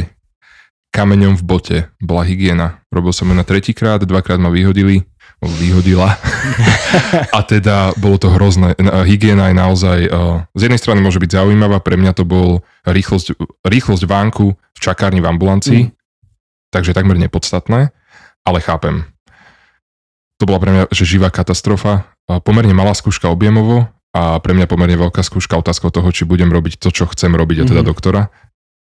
kameňom v bote, bola hygiena. Robil som ju na tretíkrát, dvakrát ma vyhodili, vyhodila. a teda bolo to hrozné. Hygiena je naozaj, e, z jednej strany môže byť zaujímavá, pre mňa to bol rýchlosť, rýchlosť vánku v čakárni v ambulancii, mm. takže takmer nepodstatné, ale chápem. To bola pre mňa že živá katastrofa, e, pomerne malá skúška objemovo a pre mňa pomerne veľká skúška otázka toho, či budem robiť to, čo chcem robiť, a teda mm. doktora,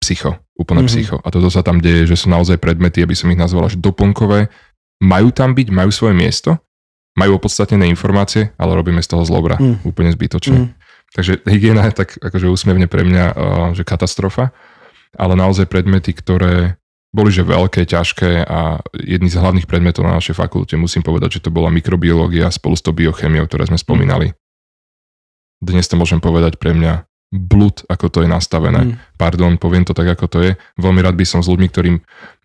psycho, úplne mm-hmm. psycho. A toto sa tam deje, že sú naozaj predmety, aby som ich nazval až doplnkové, majú tam byť, majú svoje miesto, majú opodstatnené informácie, ale robíme z toho zlobra mm. úplne zbytočne. Mm. Takže hygiena je tak akože úsmevne pre mňa, eh, že katastrofa, ale naozaj predmety, ktoré boli že veľké, ťažké a jedný z hlavných predmetov na našej fakulte musím povedať, že to bola mikrobiológia spolu s tou biochemiou, ktoré sme mm. spomínali. Dnes to môžem povedať pre mňa blúd, ako to je nastavené. Mm. Pardon, poviem to tak, ako to je. Veľmi rád by som s ľuďmi, ktorým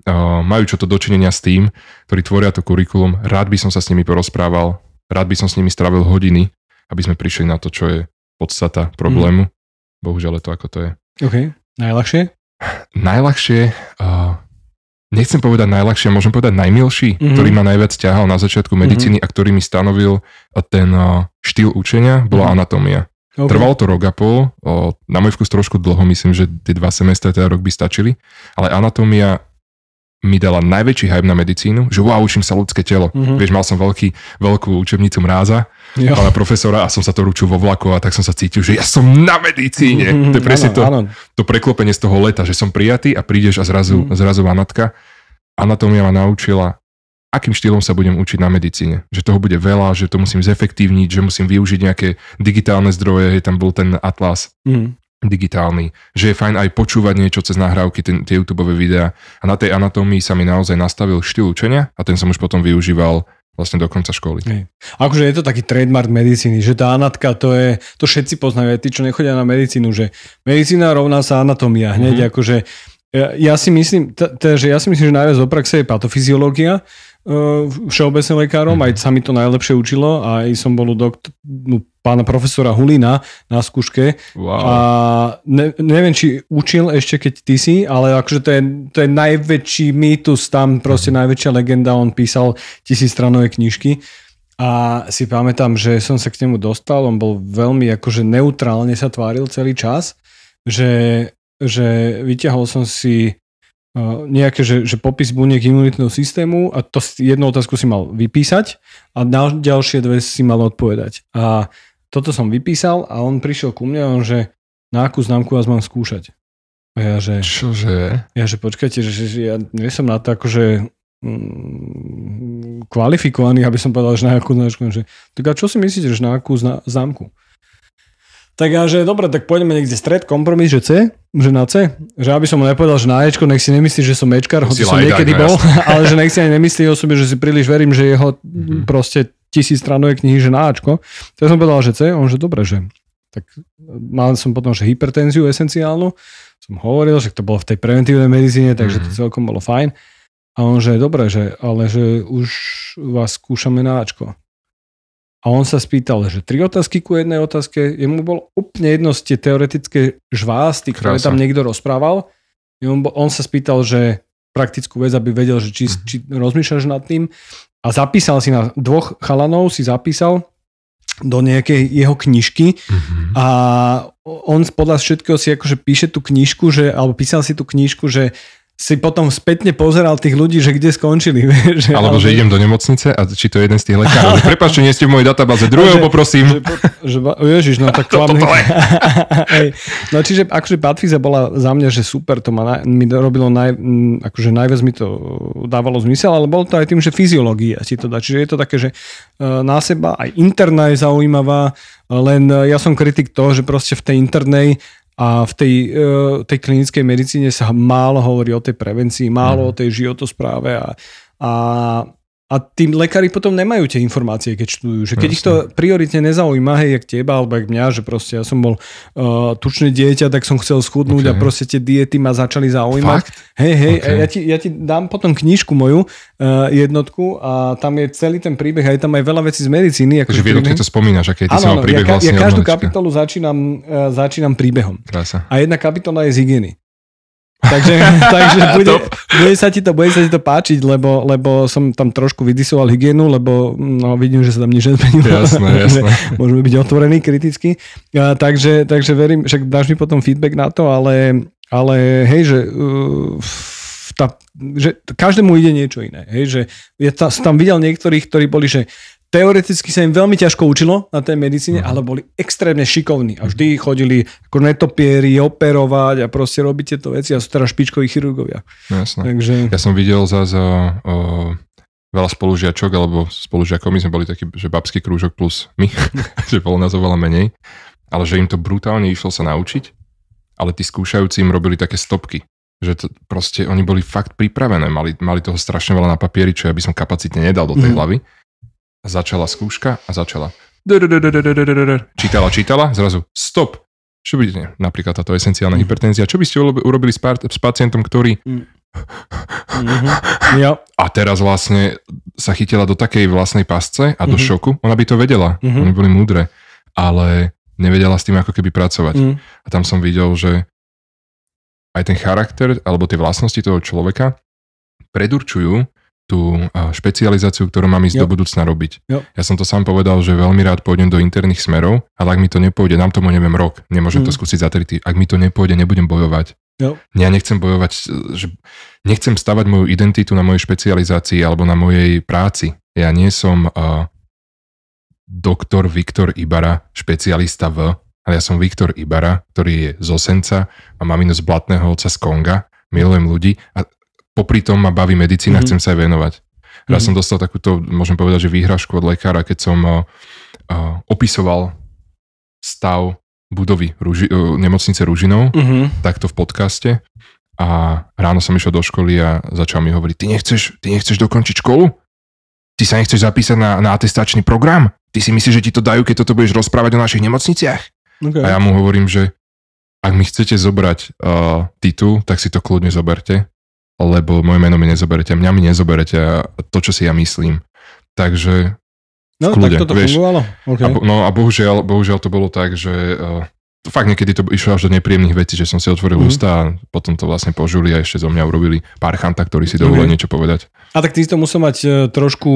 Eh, majú čo to dočinenia s tým, ktorí tvoria to kurikulum. Rád by som sa s nimi porozprával, rád by som s nimi strávil hodiny, aby sme prišli na to, čo je podstata problému. Mm. Bohužiaľ je to ako to je. OK. Najľahšie? Najľahšie, uh, nechcem povedať najľahšie, môžem povedať najmilší, mm-hmm. ktorý ma najviac ťahal na začiatku medicíny mm-hmm. a ktorý mi stanovil eh, ten uh, štýl učenia, bola mm-hmm. anatómia. Okay. Trvalo to rok a pol, na môj vkus trošku dlho, myslím, že tie dva semestre, teda rok by stačili, ale anatómia mi dala najväčší hype na medicínu, že wow, učím sa ľudské telo. Mm-hmm. Vieš, mal som veľký, veľkú učebnicu mráza, jo. pána profesora a som sa to ručil vo vlaku a tak som sa cítil, že ja som na medicíne. Mm-hmm, to je presne ano, to, ano. to preklopenie z toho leta, že som prijatý a prídeš a zrazu, mm-hmm. zrazu vanatka. Anatómia ma naučila, akým štýlom sa budem učiť na medicíne. Že toho bude veľa, že to musím zefektívniť, že musím využiť nejaké digitálne zdroje, je tam bol ten atlas. Mm digitálny, že je fajn aj počúvať niečo cez nahrávky, ten, tie YouTube videá. A na tej anatómii sa mi naozaj nastavil štýl učenia a ten som už potom využíval vlastne do konca školy. Hej. Akože je to taký trademark medicíny, že tá anatka to je, to všetci poznajú, aj tí, čo nechodia na medicínu, že medicína rovná sa anatómia hneď, mm-hmm. akože ja, ja si myslím, t- t- že ja si myslím, že najviac do praxe je patofyziológia, Ehm, všeobecným lekárom, aj sa mi to najlepšie učilo, aj som bol u dokt- no, pána profesora Hulina na skúške. Wow. A ne, neviem, či učil ešte, keď ty si, ale akože to je, to je najväčší mýtus, tam proste najväčšia legenda, on písal tisícstranové knižky. A si pamätám, že som sa k nemu dostal, on bol veľmi akože neutrálne sa tváril celý čas, že, že vyťahol som si nejaké, že, že popis buniek imunitného systému a to jednu otázku si mal vypísať a na ďalšie dve si mal odpovedať. A toto som vypísal a on prišiel ku mne a on, že na akú známku vás mám skúšať. A ja, že... Čože? Ja, že počkajte, že, že ja nie som na to akože mm, kvalifikovaný, aby som povedal, že na akú známku. Že, tak a čo si myslíte, že na akú zna, známku? Tak ja, že dobre, tak poďme niekde stred, kompromis, že C, že na C. Že aby som mu nepovedal, že na Ečko, nech si nemyslí, že som Ečkar, hoci som niekedy bol, ale že nech si ani nemyslí o sebe, že si príliš verím, že jeho mm-hmm. proste tisíc stranové knihy, že na Ačko. Tak som povedal, že C, on že dobre, že tak e, mal som potom, že hypertenziu esenciálnu, som hovoril, že to bolo v tej preventívnej medicíne, takže mm-hmm. to mhm. celkom bolo fajn. A on že dobre, že, ale že už vás skúšame na Ačko a on sa spýtal, že tri otázky ku jednej otázke, jemu bolo úplne jedno z tie teoretické žvásty, ktoré Krása. tam niekto rozprával. On, on sa spýtal, že praktickú vec, aby vedel, že či, mhm. či rozmýšľaš nad tým. A zapísal si na dvoch chalanov, si zapísal do nejakej jeho knižky mm-hmm. a on podľa všetkého si akože píše tú knižku, že, alebo písal si tú knižku, že si potom spätne pozeral tých ľudí, že kde skončili. Že, alebo, alebo že idem do nemocnice a či to je jeden z tých lekárov. Prepač, nie ste v mojej databáze, druhého že, poprosím. Že, že, ježiš, no tak klamný. To, no čiže akože Patfiza bola za mňa, že super, to ma na, mi robilo naj, akože najviac mi to dávalo zmysel, ale bolo to aj tým, že fyziológia ti to dá. Čiže je to také, že e, na seba aj interná je zaujímavá, len e, ja som kritik toho, že proste v tej internej a v tej, e, tej klinickej medicíne sa málo hovorí o tej prevencii, málo mm. o tej životospráve a, a a tí lekári potom nemajú tie informácie, keď študujú. Že keď Jasne. ich to prioritne nezaujíma, hej, jak teba alebo jak mňa, že proste ja som bol uh, tučné dieťa, tak som chcel schudnúť okay. a proste tie diety ma začali zaujímať. Fakt? Hej, hej, okay. ja, ti, ja ti dám potom knižku moju, uh, jednotku a tam je celý ten príbeh, aj tam aj veľa vecí z medicíny. Takže v jednotke to spomínaš, aké je ty si mal príbeh ja, vlastne. Ja každú kapitolu začínam, uh, začínam príbehom. Krása. A jedna kapitola je z hygieny. Takže, takže bude, bude, sa ti to, bude sa ti to páčiť, lebo, lebo som tam trošku vydisoval hygienu, lebo no, vidím, že sa tam nič nezmenilo. Jasné, jasné. Môžeme byť otvorení kriticky. A, takže, takže verím, však dáš mi potom feedback na to, ale, ale hej, že uh, tá, že každému ide niečo iné. Hej, že ja tá, som tam videl niektorých, ktorí boli, že teoreticky sa im veľmi ťažko učilo na tej medicíne, mhm. ale boli extrémne šikovní a vždy chodili ako netopieri, operovať a proste robiť tieto veci a sú teraz špičkoví chirurgovia. No, jasné. Takže... Ja som videl za, za uh, veľa spolužiačok alebo spolužiakov, my sme boli taký, že babský krúžok plus my, že bolo nás oveľa menej, ale že im to brutálne išlo sa naučiť, ale tí skúšajúci im robili také stopky, že to proste oni boli fakt pripravené, mali, mali toho strašne veľa na papieri, čo ja by som kapacitne nedal do tej mm. hlavy a začala skúška a začala. Čítala, čítala, zrazu stop. Čo bude napríklad táto esenciálna mm. hypertenzia, čo by ste urobili s, par- s pacientom, ktorý... Mm. Mm-hmm. Yeah. A teraz vlastne sa chytila do takej vlastnej pasce a do mm-hmm. šoku. Ona by to vedela, mm-hmm. oni boli múdre, ale nevedela s tým ako keby pracovať. Mm. A tam som videl, že aj ten charakter alebo tie vlastnosti toho človeka predurčujú tú špecializáciu, ktorú mám ísť jo. do budúcna robiť. Jo. Ja som to sám povedal, že veľmi rád pôjdem do interných smerov, ale ak mi to nepôjde, nám tomu neviem rok, nemôžem mm. to mhm. skúsiť za tri Ak mi to nepôjde, nebudem bojovať. Jo. Ja nechcem bojovať, že nechcem stavať moju identitu na mojej špecializácii alebo na mojej práci. Ja nie som uh, doktor Viktor Ibara, špecialista v, ale ja som Viktor Ibara, ktorý je z Osenca a mám z Blatného oca z Konga milujem ľudí a popri tom ma baví medicína, mm-hmm. chcem sa aj venovať. Raz mm-hmm. som dostal takúto, môžem povedať, že výhražku od lekára, keď som uh, opisoval stav budovy Rúži, uh, eh, nemocnice Ružinov, mm-hmm. takto v podcaste. A ráno som išiel do školy a začal mi hovoriť, ty nechceš, ty nechceš dokončiť školu? Ty sa nechceš zapísať na, na atestačný program? Ty si myslíš, že ti to dajú, keď toto budeš rozprávať o našich nemocniciach? Okay. A ja mu hovorím, že ak mi chcete zobrať uh, titul, tak si to kľudne zoberte, lebo moje meno mi nezoberete, mňa mi nezoberete a to, čo si ja myslím. Takže No, kľude, tak toto vieš. fungovalo? Okay. A, bo, no a bohužiaľ, bohužiaľ to bolo tak, že uh, fakt niekedy to išlo až do nepríjemných vecí, že som si otvoril mm-hmm. ústa a potom to vlastne požuli a ešte zo mňa urobili pár chanta, ktorí si dovolili okay. niečo povedať. A tak ty to musel mať uh, trošku,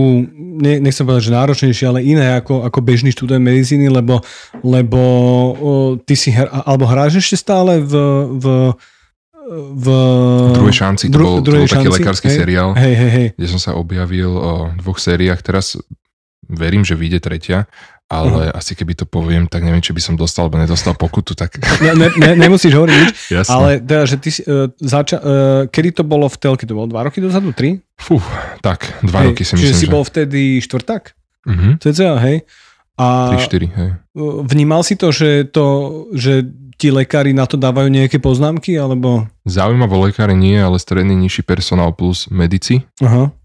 ne, nechcem povedať, že náročnejšie, ale iné ako, ako bežný študent medicíny, lebo, lebo uh, ty si, her, alebo hráš ešte stále v, v v... Druhej šanci, to bol, druhej to bol šanci, taký lekársky hej, seriál, hej, hej, hej. kde som sa objavil o dvoch sériách. Teraz verím, že vyjde tretia, ale uh-huh. asi keby to poviem, tak neviem, či by som dostal, alebo nedostal pokutu, tak... Ne, ne, ne, nemusíš hovoriť nič, Jasne. ale teda, že ty, uh, zača- uh, kedy to bolo v telke? To bolo dva roky dozadu, tri? Fú, tak, dva hej, roky si čiže myslím, Čiže si že... bol vtedy štvrták? Uh-huh. Mhm. CCA, hej? A 3-4, hej. Vnímal si to, že to, že ti lekári na to dávajú nejaké poznámky, alebo... Zaujímavo lekári nie, ale stredný nižší personál plus medici. Aha.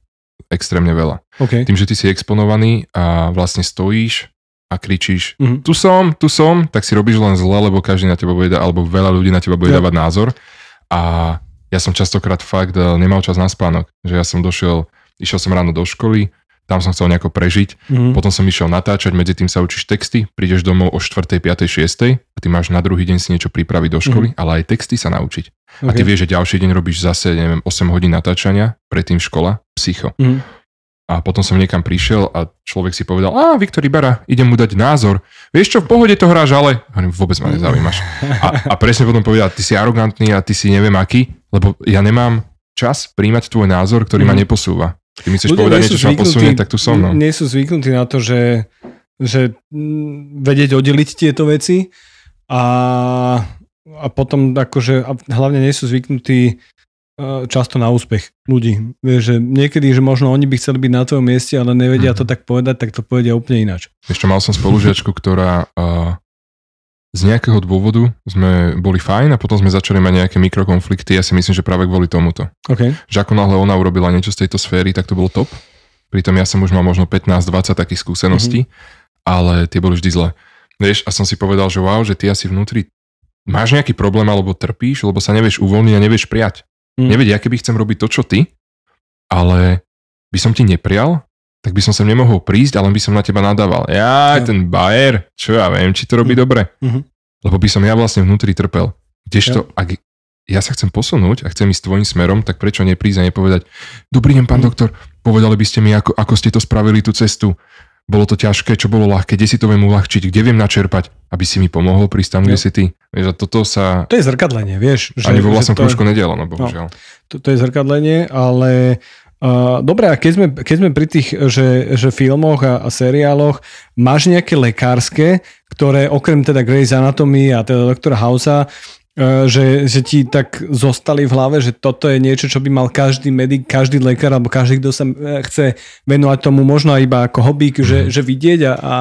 Extrémne veľa. Okay. Tým, že ty si exponovaný a vlastne stojíš a kričíš mm-hmm. tu som, tu som, tak si robíš len zle, lebo každý na teba bude, da- alebo veľa ľudí na teba bude ja. dávať názor. A ja som častokrát fakt eh, nemal čas na spánok, že ja som došiel, išiel som ráno do školy, tam som chcel nejako prežiť. Mm. Potom som išiel natáčať, medzi tým sa učíš texty, prídeš domov o 4., 5., 6. a ty máš na druhý deň si niečo pripraviť do školy, mm. ale aj texty sa naučiť. Okay. A ty vieš, že ďalší deň robíš zase, neviem, 8 hodín natáčania, predtým škola, psycho. Mm. A potom som niekam prišiel a človek si povedal, a Viktor Ibera, idem mu dať názor. Vieš čo, v pohode to hráš, ale hovorím, vôbec ma nezaujímaš. A, a presne potom povedal, ty si arogantný a ty si neviem aký, lebo ja nemám čas príjmať tvoj názor, ktorý mm. ma mhm. neposúva. Ty mi chceš Ľudia povedať niečo, čo ma posunie, tak tu som. No. Nie sú zvyknutí na to, že, že mm, vedieť oddeliť tieto veci a, a potom akože, a hlavne nie sú zvyknutí e, často na úspech ľudí. Vieš, že niekedy, že možno oni by chceli byť na tvojom mieste, ale nevedia mm-hmm. to tak povedať, tak to povedia úplne ináč. Ešte mal som spolužiačku, ktorá uh, z nejakého dôvodu sme boli fajn a potom sme začali mať nejaké mikrokonflikty. Ja si myslím, že práve kvôli tomuto. Okay. Že ako náhle ona urobila niečo z tejto sféry, tak to bolo top. Pritom ja som už mal možno 15-20 takých skúseností, mm-hmm. ale tie boli vždy zlé. Vieš, a som si povedal, že wow, že ty asi vnútri máš nejaký problém alebo trpíš, lebo sa nevieš uvoľniť a nevieš prijať. Mm. Nevedia, keby chcem robiť to, čo ty, ale by som ti neprial, tak by som sem nemohol prísť, ale by som na teba nadával. Ja, ten Bayer, čo ja viem, či to robí mm. dobre. Mm-hmm. Lebo by som ja vlastne vnútri trpel. Kdežto, ja. ak ja sa chcem posunúť a chcem ísť tvojim smerom, tak prečo neprísť a nepovedať, dobrý deň, pán mm. doktor, povedali by ste mi, ako, ako ste to spravili, tú cestu. Bolo to ťažké, čo bolo ľahké, kde si to viem uľahčiť, kde viem načerpať, aby si mi pomohol prísť tam, kde si ty. Vieš, a toto sa... To je zrkadlenie, vieš. Že, ani vo vlastnom kružku je... No, no bohužiaľ. No, to, to je zrkadlenie, ale Dobre, a keď sme, keď sme pri tých že, že filmoch a, a seriáloch, máš nejaké lekárske, ktoré okrem teda Grey's Anatomy a teda Doktora Housea, e, že, že ti tak zostali v hlave, že toto je niečo, čo by mal každý medic, každý lekár alebo každý, kto sa e, chce venovať tomu možno iba ako hobík, mm. že, mhm. že vidieť a, a...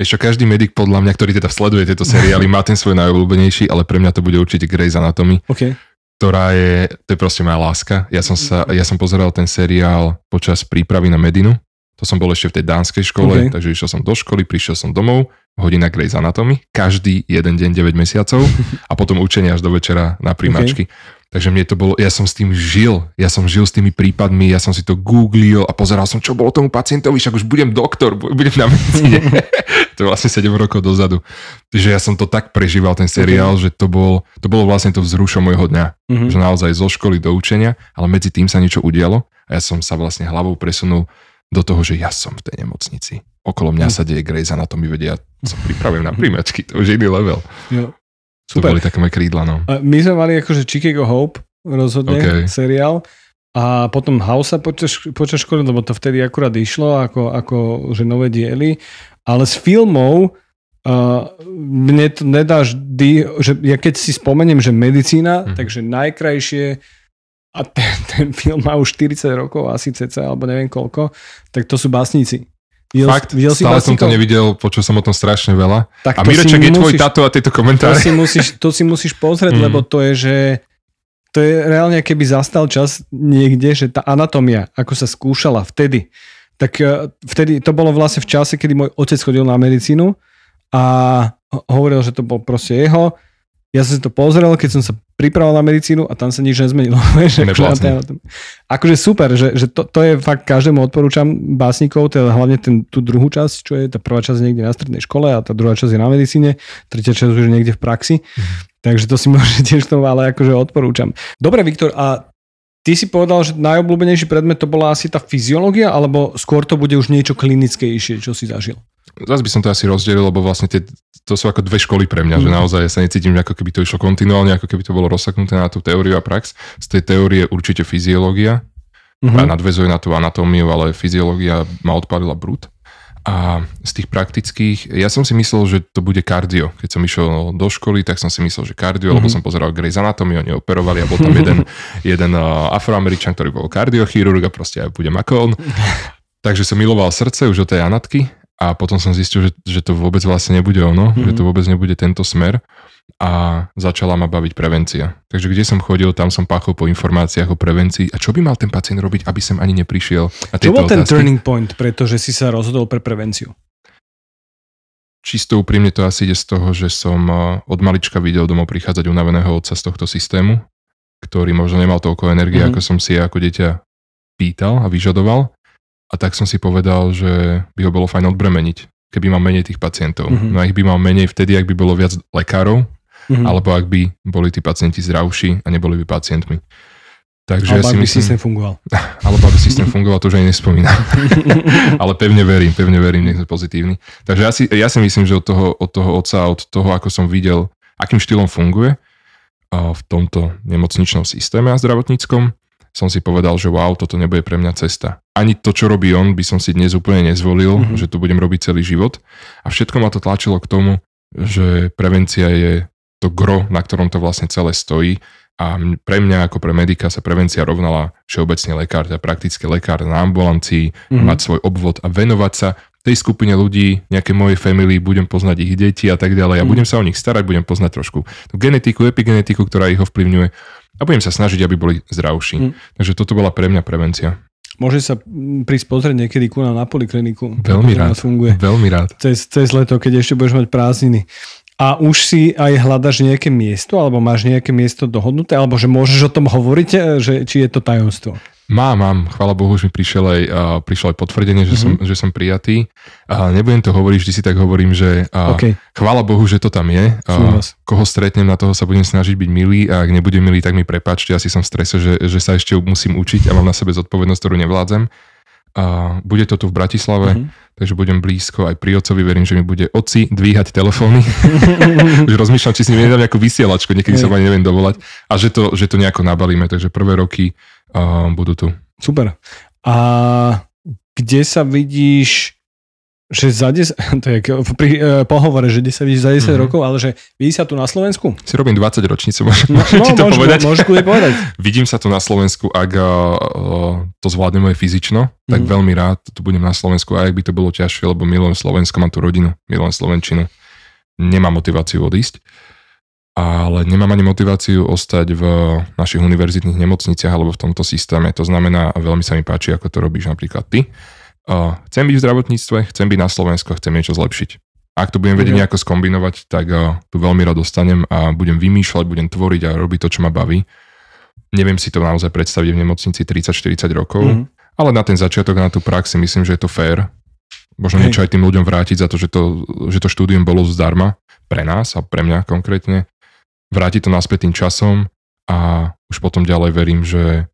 Ešte každý medic podľa mňa, ktorý teda sleduje tieto seriály, má ten svoj najobľúbenejší, ale pre mňa to bude určite Grey's Anatomy. Okay ktorá je, to je proste moja láska. Ja som, sa, mhm. ja som pozeral ten seriál počas prípravy na Medinu, to som bol ešte v tej dánskej škole, okay. takže išiel som do školy, prišiel som domov, hodina Grey's Anatomy, každý jeden deň 9 mesiacov a potom učenie až do večera na príjmačky. Okay. Takže mne to bolo, ja som s tým žil, ja som žil s tými prípadmi, ja som si to googlil a pozeral som, čo bolo tomu pacientovi, však už budem doktor, budem na medicíne. to je vlastne 7 rokov dozadu. Takže ja som to tak prežíval, ten seriál, okay. Mhm. že to, bol, to bolo vlastne to vzrušo môjho dňa. Mm-hmm. Že naozaj zo školy do učenia, ale medzi tým sa niečo udialo a ja som sa vlastne hlavou presunul do toho, že ja som v tej nemocnici. Okolo mňa mhm. sa deje Grey's Anatomy, vedia, som pripravený na príjmačky, to už je iný level. Jo. Super. To boli také moje krídla, no. My sme mali akože Chicago Hope, rozhodne, okay. seriál. A potom House počas, počas školy, lebo to vtedy akurát išlo, ako, ako že nové diely. Ale s filmov uh, mne to nedá vždy, že ja keď si spomeniem, že medicína, mm. takže najkrajšie a ten, ten film má už 40 rokov asi cca, alebo neviem koľko, tak to sú básnici. Videl, Fakt, videl stále si som to nevidel, počul som o tom strašne veľa. Tak a Mireček je musíš, tvoj tato a tieto komentáre. To si musíš, to si musíš pozrieť, mm. lebo to je, že to je reálne, keby zastal čas niekde, že tá anatomia, ako sa skúšala vtedy, tak e, vtedy to bolo vlastne v čase, kedy môj otec chodil na medicínu a hovoril, že to bol proste jeho. Ja som si to pozrel, keď som sa pripravil na medicínu a tam sa nič nezmenilo. Akože, akože super, že, že to, to, je fakt, každému odporúčam básnikov, teda hlavne ten, tú druhú časť, čo je tá prvá časť niekde na strednej škole a tá druhá časť je na medicíne, tretia časť už niekde v praxi. Mm. Takže to si môžete tiež tomu, ale akože odporúčam. Dobre, Viktor, a Ty si povedal, že najobľúbenejší predmet to bola asi tá fyziológia, alebo skôr to bude už niečo klinickejšie, čo si zažil? zase by som to asi rozdelil, lebo vlastne tie, to sú ako dve školy pre mňa, mm. že mhm. naozaj ja sa necítim, ako keby to išlo kontinuálne, ako keby to bolo rozsaknuté na tú teóriu a prax. Z tej teórie určite fyziológia, mm-hmm. a nadvezuje na tú anatómiu, ale fyziológia ma odpalila brúd. A z tých praktických, ja som si myslel, že to bude kardio. Keď som išiel do školy, tak som si myslel, že kardio, mm-hmm. lebo mhm. som pozeral Grey's Anatomy, oni operovali a bol tam jeden, jeden eh, afroameričan, ktorý bol kardiochirurg a proste aj budem ako Takže som miloval srdce už od tej anatky a potom som zistil, že, že to vôbec vlastne nebude ono, mm-hmm. že mhm. to vôbec nebude tento smer a začala ma baviť prevencia. Takže kde som chodil, tam som páchol po informáciách o prevencii a čo by mal ten pacient robiť, aby som ani neprišiel na Čo bol ten turning point, pretože si sa rozhodol pre prevenciu? Čisto úprimne to asi ide z toho, že som eh, od malička videl domov prichádzať unaveného otca z tohto systému, ktorý možno nemal toľko energie, mm-hmm. ako som si ako dieťa pýtal a vyžadoval a tak som si povedal, že by ho bolo fajn odbremeniť, keby mal menej tých pacientov. Mm-hmm. No a ich by mal menej vtedy, ak by bolo viac lekárov, mm-hmm. alebo ak by boli tí pacienti zdravší a neboli by pacientmi. Takže alebo ja si aby myslím, systém fungoval. Alebo aby systém fungoval, to už aj nespomínam. Ale pevne verím, pevne verím, nech sme pozitívni. Takže ja si, ja si myslím, že od toho, od toho oca, od toho, ako som videl, akým štýlom funguje v tomto nemocničnom systéme a zdravotníckom, som si povedal, že wow, toto nebude pre mňa cesta. Ani to, čo robí on, by som si dnes úplne nezvolil, mm-hmm. že to budem robiť celý život. A všetko ma to tlačilo k tomu, že prevencia je to gro, na ktorom to vlastne celé stojí. A pre mňa ako pre medika sa prevencia rovnala všeobecne lekár, teda prakticky lekár na ambulancii, mm-hmm. mať svoj obvod a venovať sa tej skupine ľudí, nejaké moje family, budem poznať ich deti a tak ďalej. A mm. budem sa o nich starať, budem poznať trošku tú genetiku, epigenetiku, ktorá ich ovplyvňuje a budem sa snažiť, aby boli zdravší. Mm. Takže toto bola pre mňa prevencia. Môže sa mm, prísť pozrieť niekedy ku nám na polikliniku. Veľmi rád. Funguje. Veľmi rád. Cez, cez leto, keď ešte budeš mať prázdniny. A už si aj hľadaš nejaké miesto, alebo máš nejaké miesto dohodnuté, alebo že môžeš o tom hovoriť, že, či je to tajomstvo? Mám, mám. Chvála Bohu, už mi prišiel aj, uh, prišlo aj potvrdenie, že, mm-hmm. som, mhm. že som prijatý. Uh, nebudem to hovoriť, vždy si tak hovorím, že uh, okay. chvála Bohu, že to tam je. Uh, koho stretnem, na toho sa budem snažiť byť milý a ak nebudem milý, tak mi prepáčte, asi som v strese, že, že sa ešte musím učiť a mám na sebe zodpovednosť, ktorú nevládzem. Uh, bude to tu v Bratislave, mm-hmm. Uh-huh. takže budem blízko aj pri ocovi, verím, že mi bude oci dvíhať telefóny. Už rozmýšľam, či si mi nedám nejakú vysielačku, niekedy sa ma neviem dovolať. A že to, že to nejako nabalíme, takže prvé roky a budú tu. Super. A kde sa vidíš, že za 10, to je pri uh, pohovore, že kde sa vidíš za 10 mm-hmm. rokov, ale že vidíš sa tu na Slovensku? Si robím 20 ročnicu, no, môžem, no, no, ti to môžu, povedať? Môžu povedať. Vidím sa tu na Slovensku, ak uh, to zvládne moje fyzično, tak mm-hmm. veľmi rád tu budem na Slovensku, aj ak by to bolo ťažšie, lebo milujem Slovensko, mám tu rodinu, milujem Slovenčinu, nemám motiváciu odísť ale nemám ani motiváciu ostať v našich univerzitných nemocniciach alebo v tomto systéme. To znamená, veľmi sa mi páči, ako to robíš napríklad ty. Uh, chcem byť v zdravotníctve, chcem byť na Slovensku, chcem niečo zlepšiť. Ak to budem vedieť nejako skombinovať, tak uh, tu veľmi rád dostanem a budem vymýšľať, budem tvoriť a robiť to, čo ma baví. Neviem si to naozaj predstaviť v nemocnici 30-40 rokov, mm-hmm. ale na ten začiatok, na tú prax si myslím, že je to fér. Možno Hej. niečo aj tým ľuďom vrátiť za to že, to, že to štúdium bolo zdarma pre nás a pre mňa konkrétne vrátiť to naspäť tým časom a už potom ďalej verím, že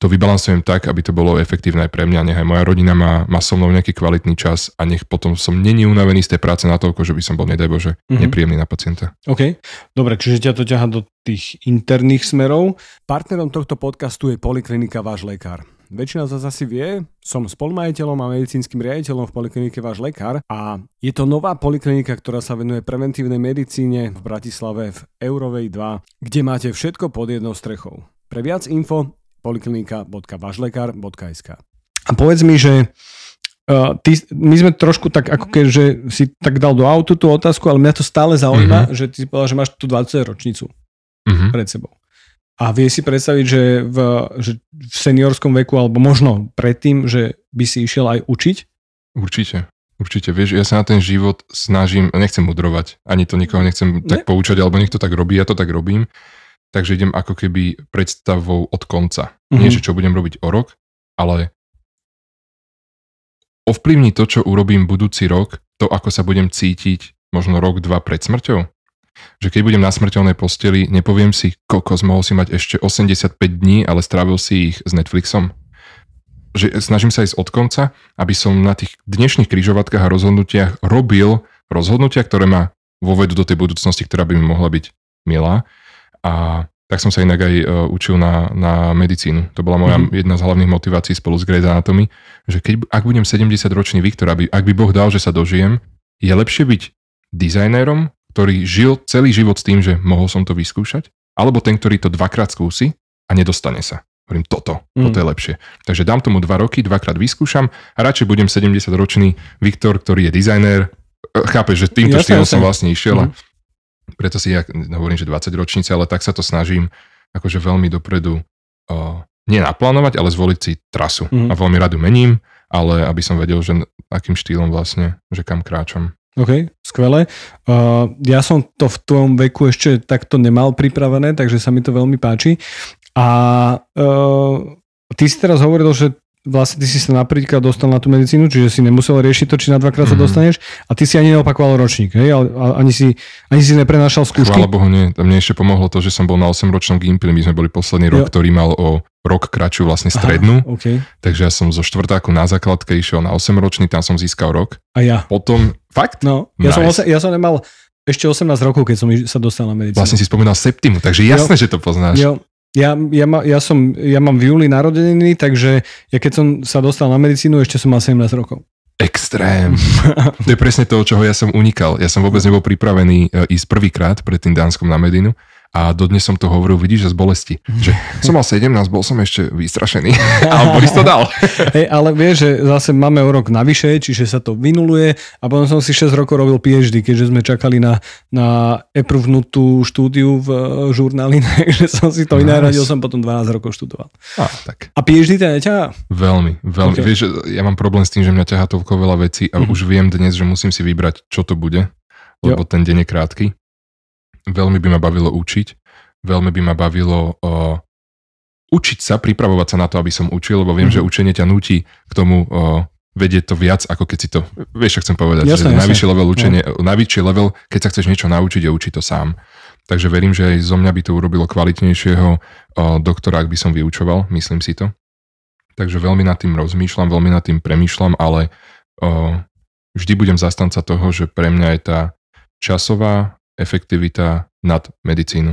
to vybalansujem tak, aby to bolo efektívne aj pre mňa. Nech aj moja rodina má, má so mnou nejaký kvalitný čas a nech potom som není unavený z tej práce na toľko, že by som bol, nedaj Bože, mm-hmm. nepríjemný na pacienta. OK, dobre, čiže ťa to ťaha do tých interných smerov. Partnerom tohto podcastu je Poliklinika Váš lekár. Väčšina z vás asi vie, som spolumajiteľom a medicínskym riaditeľom v poliklinike Váš lekár a je to nová poliklinika, ktorá sa venuje preventívnej medicíne v Bratislave v Eurovej 2, kde máte všetko pod jednou strechou. Pre viac info poliklinika.vašlekár.sk A povedz mi, že Uh, ty, my sme trošku tak, ako mhm. keď, že si tak dal do autu tú otázku, ale mňa to stále zaujíma, uh-huh. že ty povedal, že máš tú 20 ročnicu uh-huh. Mhm. pred sebou. A vie si predstaviť, že v, že v seniorskom veku, alebo možno predtým, že by si išiel aj učiť? Určite. Určite, vieš, ja sa na ten život snažím, nechcem mudrovať, ani to nikoho nechcem tak ne. poučať, alebo niekto tak robí, ja to tak robím, takže idem ako keby predstavou od konca. Mm-hmm. Nie, mhm. že čo budem robiť o rok, ale ovplyvní to, čo urobím budúci rok, to, ako sa budem cítiť možno rok, dva pred smrťou že keď budem na smrteľnej posteli, nepoviem si, koľko mohol si mať ešte 85 dní, ale strávil si ich s Netflixom. Že snažím sa ísť od konca, aby som na tých dnešných križovatkách a rozhodnutiach robil rozhodnutia, ktoré ma vovedú do tej budúcnosti, ktorá by mi mohla byť milá. A tak som sa inak aj e, učil na, na medicínu. To bola moja mm-hmm. jedna z hlavných motivácií spolu s Grey's Anatomy, že keď, ak budem 70-ročný Viktor, aby, ak by Boh dal, že sa dožijem, je lepšie byť dizajnérom ktorý žil celý život s tým, že mohol som to vyskúšať, alebo ten, ktorý to dvakrát skúsi a nedostane sa. Hovorím, toto, mm. toto je lepšie. Takže dám tomu dva roky, dvakrát vyskúšam a radšej budem 70-ročný Viktor, ktorý je dizajner. E, chápeš, že týmto ja štýlom som vlastne išiel mm. a preto si ja hovorím, že 20 ročníci, ale tak sa to snažím akože veľmi dopredu uh, e, nenaplánovať, ale zvoliť si trasu. Mm. A veľmi radu mením, ale aby som vedel, že akým štýlom vlastne, že kam kráčam. OK, skvelé. Uh, ja som to v tom veku ešte takto nemal pripravené, takže sa mi to veľmi páči. A uh, ty si teraz hovoril, že vlastne ty si sa napríklad dostal na tú medicínu, čiže si nemusel riešiť to, či na dvakrát mm-hmm. sa mhm. dostaneš a ty si ani neopakoval ročník, hej? A, ani, si, ani si neprenášal skúšky. Chvála Bohu, nie. Mne ešte pomohlo to, že som bol na 8-ročnom gimpli, my sme boli posledný jo. rok, ktorý mal o rok kraču vlastne strednú. Aha, okay. Takže ja som zo štvrtáku na základke išiel na 8-ročný, tam som získal rok. A ja. Potom, fakt? No, ja, nice. som, ja som nemal ešte 18 rokov, keď som sa dostal na medicínu. Vlastne si spomínal septimu, takže jasné, jo. že to poznáš. Jo. Ja, ja, ma, ja, som, ja mám v júli narodeniny, takže ja keď som sa dostal na medicínu, ešte som mal 17 rokov. Extrém. To je presne to, čoho ja som unikal. Ja som vôbec nebol pripravený e, ísť prvýkrát pred tým Dánskom na Medinu a dodnes som to hovoril, vidíš, že z bolesti. Mhm. Že som mal 17, bol som ešte vystrašený. a Boris to dal. Hej, ale vieš, že zase máme o rok navyše, čiže sa to vynuluje. A potom som si 6 rokov robil PhD, keďže sme čakali na, na eprvnutú štúdiu v e, žurnáli, takže som si to nice. vynáradil, som potom 12 rokov študoval. A, tak. a PhD ťa Veľmi, veľmi. Okay. Vieš, ja mám problém s tým, že mňa ťahá toľko veľa vecí a mm-hmm. už viem dnes, že musím si vybrať, čo to bude lebo jo. ten deň je krátky veľmi by ma bavilo učiť, veľmi by ma bavilo uh, učiť sa, pripravovať sa na to, aby som učil, lebo viem, mm-hmm. že mhm. učenie ťa nutí k tomu uh, vedieť to viac, ako keď si to, vieš, čo chcem povedať, jasne, že jasne. najvyšší level učenie, no. najvyšší level, keď sa chceš niečo naučiť je učiť to sám. Takže verím, že aj zo mňa by to urobilo kvalitnejšieho o, doktora, ak by som vyučoval, myslím si to. Takže veľmi nad tým rozmýšľam, veľmi nad tým premýšľam, ale o, vždy budem zastanca toho, že pre mňa je tá časová efektivita nad medicínu.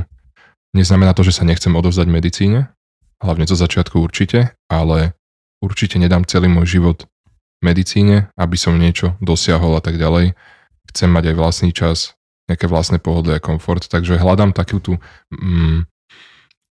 Neznamená to, že sa nechcem odovzdať medicíne, hlavne zo začiatku určite, ale určite nedám celý môj život medicíne, aby som niečo dosiahol a tak ďalej. Chcem mať aj vlastný čas, nejaké vlastné pohodlie a komfort, takže hľadám takú tú, mm,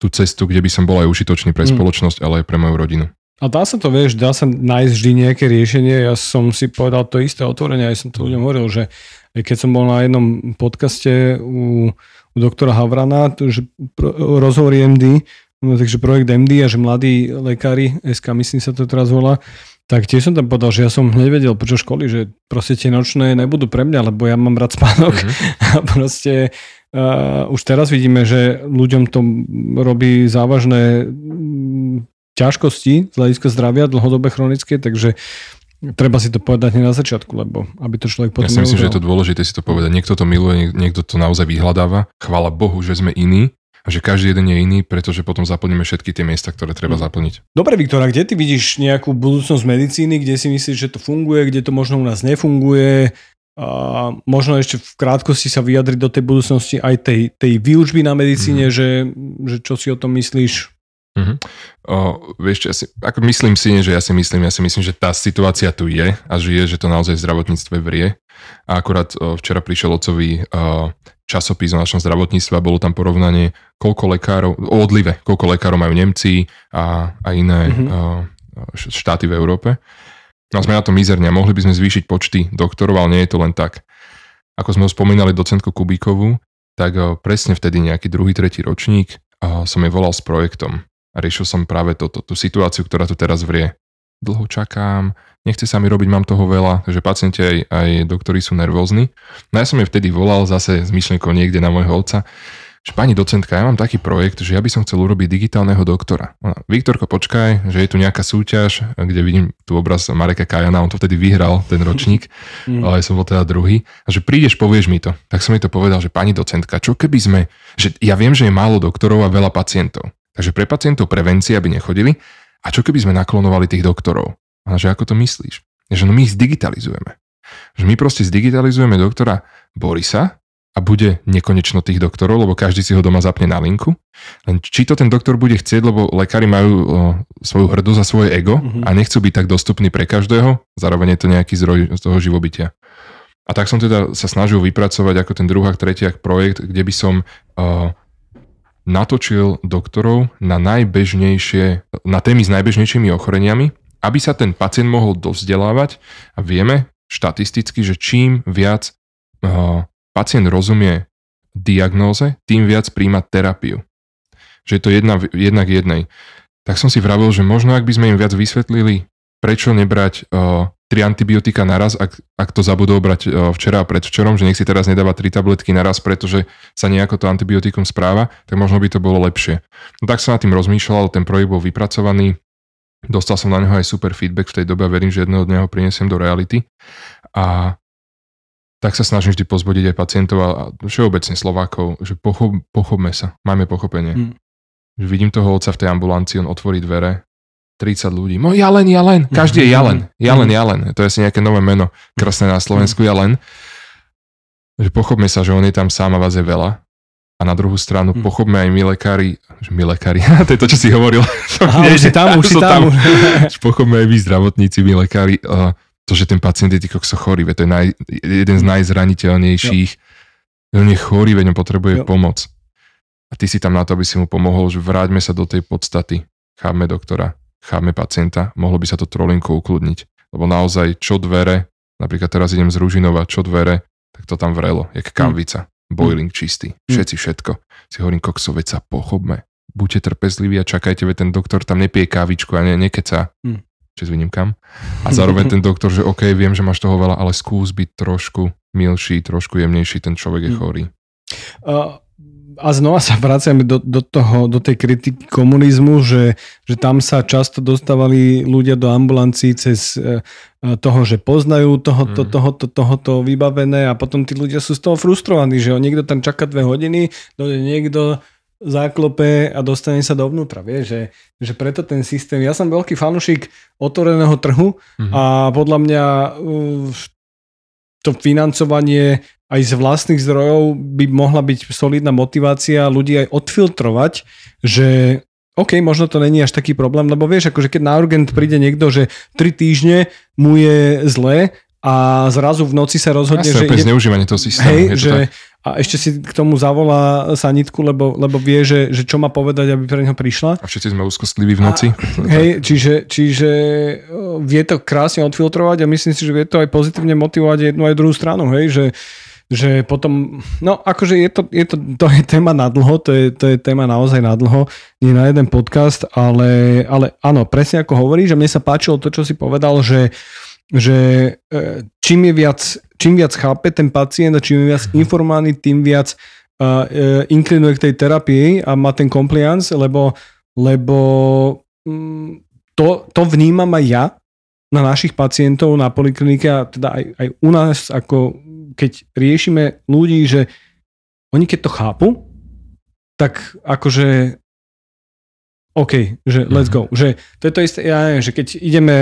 tú cestu, kde by som bol aj užitočný pre mm. spoločnosť, ale aj pre moju rodinu. A dá sa to, vieš, dá sa nájsť vždy nejaké riešenie. Ja som si povedal to isté otvorenie, aj som to ľuďom hovoril, že keď som bol na jednom podcaste u, u doktora Havrana, to, že pro, rozhovor MD, no, takže projekt MD a že mladí lekári, SK myslím sa to teraz volá, tak tiež som tam povedal, že ja som nevedel. vedel počas školy, že proste tie nočné nebudú pre mňa, lebo ja mám rád spánok mm-hmm. a proste uh, už teraz vidíme, že ľuďom to robí závažné ťažkosti z hľadiska zdravia dlhodobé chronické, takže treba si to povedať na začiatku, lebo aby to človek potom... Ja si myslím, že je to dôležité si to povedať. Niekto to miluje, niekto to naozaj vyhľadáva. Chvála Bohu, že sme iní a že každý jeden je iný, pretože potom zaplníme všetky tie miesta, ktoré treba mm. zaplniť. Dobre, Viktor, kde ty vidíš nejakú budúcnosť medicíny, kde si myslíš, že to funguje, kde to možno u nás nefunguje, a možno ešte v krátkosti sa vyjadriť do tej budúcnosti aj tej, tej výučby na medicíne, mm. že, že čo si o tom myslíš? Uh-huh. O, vieš, ja si, ako myslím si, nie, že ja si myslím, ja si myslím, že tá situácia tu je a žije, že to naozaj v zdravotníctve vrie. A akurát o, včera prišiel ocovi o, časopis o našom zdravotníctve a bolo tam porovnanie, koľko lekárov, o odlive, koľko lekárov majú Nemci a, a iné uh-huh. o, štáty v Európe. No a sme na to mizerne. Mohli by sme zvýšiť počty doktorov, ale nie je to len tak. Ako sme ho spomínali docentku Kubíkovú, tak o, presne vtedy nejaký druhý, tretí ročník o, som jej volal s projektom a riešil som práve toto, tú situáciu, ktorá tu teraz vrie. Dlho čakám, nechce sa mi robiť, mám toho veľa, takže pacienti aj, aj doktori sú nervózni. No ja som je vtedy volal zase s myšlienkou niekde na môjho otca, že pani docentka, ja mám taký projekt, že ja by som chcel urobiť digitálneho doktora. Viktorko, počkaj, že je tu nejaká súťaž, kde vidím tu obraz Mareka Kajana, on to vtedy vyhral, ten ročník, mm. ale som bol teda druhý. A že prídeš, povieš mi to. Tak som jej to povedal, že pani docentka, čo keby sme, že ja viem, že je málo doktorov a veľa pacientov. Takže pre pacientov prevencia, aby nechodili. A čo keby sme naklonovali tých doktorov? A že ako to myslíš? Že no my ich zdigitalizujeme. Že my proste zdigitalizujeme doktora Borisa a bude nekonečno tých doktorov, lebo každý si ho doma zapne na linku. Len či to ten doktor bude chcieť, lebo lekári majú o, svoju hrdosť a svoje ego mm-hmm. a nechcú byť tak dostupní pre každého, zároveň je to nejaký zdroj z toho živobytia. A tak som teda sa snažil vypracovať ako ten druhák, tretiak projekt, kde by som o, natočil doktorov na najbežnejšie, na témy s najbežnejšími ochoreniami, aby sa ten pacient mohol dovzdelávať a vieme štatisticky, že čím viac eh, pacient rozumie diagnóze, tým viac príjma terapiu. Že je to jedna, k jednej. Tak som si vravil, že možno ak by sme im viac vysvetlili prečo nebrať uh, tri antibiotika naraz, ak, ak to zabudol brať uh, včera a predvčerom, že nech si teraz nedáva tri tabletky naraz, pretože sa nejako to antibiotikum správa, tak možno by to bolo lepšie. No tak som nad tým rozmýšľal, ten projekt bol vypracovaný, dostal som na neho aj super feedback v tej dobe a verím, že jedného dňa ho prinesiem do reality. A tak sa snažím vždy pozbudiť aj pacientov a všeobecne Slovákov, že pochop, pochopme sa, majme pochopenie. Mm. Že vidím toho otca v tej ambulancii on otvorí dvere, 30 ľudí. No Jalen, Jalen, každý je Jalen, Jalen, Jalen, to je asi nejaké nové meno, krásne na Slovensku mhm. Jalen. Že pochopme sa, že on je tam sám a vás je veľa. A na druhú stranu mhm. pochopme aj my lekári, že my lekári, to je to, čo si hovoril. Aha, nie, už si tam, už si tam. tam. pochopme aj vy zdravotníci, my lekári, to, že ten pacient je kokso chorý, to je naj, jeden z mhm. najzraniteľnejších. Jo. On je chorý, veď on potrebuje jo. pomoc. A ty si tam na to, aby si mu pomohol, že vráťme sa do tej podstaty. Chápme doktora Chápme pacienta, mohlo by sa to trolinko ukludniť. Lebo naozaj, čo dvere, napríklad teraz idem z Ružinova, čo dvere, tak to tam vrelo, jak kamvica. Boiling čistý, hm. všetci všetko. Si hovorím, koksovec sa pochopme. Buďte trpezliví a čakajte, veď ten doktor tam nepije kávičku a ne, nekeca. Mm. Hm. Čiže kam. A zároveň ten doktor, že OK, viem, že máš toho veľa, ale skús byť trošku milší, trošku jemnejší, ten človek je hm. chorý. Uh, a znova sa vraciame do, do, toho, do tej kritiky komunizmu, že, že tam sa často dostávali ľudia do ambulancií cez e, e, toho, že poznajú tohoto, mm. tohoto, tohoto vybavené a potom tí ľudia sú z toho frustrovaní, že niekto tam čaká dve hodiny, niekto záklope a dostane sa dovnútra. Vie, že, že preto ten systém... Ja som veľký fanúšik otvoreného trhu mm. a podľa mňa uh, to financovanie aj z vlastných zdrojov by mohla byť solidná motivácia ľudí aj odfiltrovať, že OK, možno to není až taký problém, lebo vieš, akože keď na urgent príde niekto, že tri týždne mu je zlé a zrazu v noci sa rozhodne, Jasne, že... Ide, zneužívanie toho systému. Hej, to že, tak. a ešte si k tomu zavolá sanitku, lebo, lebo vie, že, že čo má povedať, aby pre neho prišla. A všetci sme úzkostliví v noci. A, hej, čiže, čiže e, vie to krásne odfiltrovať a myslím si, že vie to aj pozitívne motivovať jednu aj druhú stranu, hej, že že potom, no akože je to, je to, to je téma na dlho, to je, to je téma naozaj na dlho, nie na jeden podcast, ale, ale áno, presne ako hovoríš, že mne sa páčilo to, čo si povedal, že že e, čím, je viac, čím viac chápe ten pacient a čím je viac mhm. informovaný, tým viac uh, inklinuje k tej terapii a má ten compliance, lebo, lebo mm, to, to vnímam aj ja na našich pacientov na poliklinike a teda aj, aj u nás ako keď riešime ľudí, že oni keď to chápu, tak akože OK, že let's mhm. go. Že to je to isté, ja neviem, že keď ideme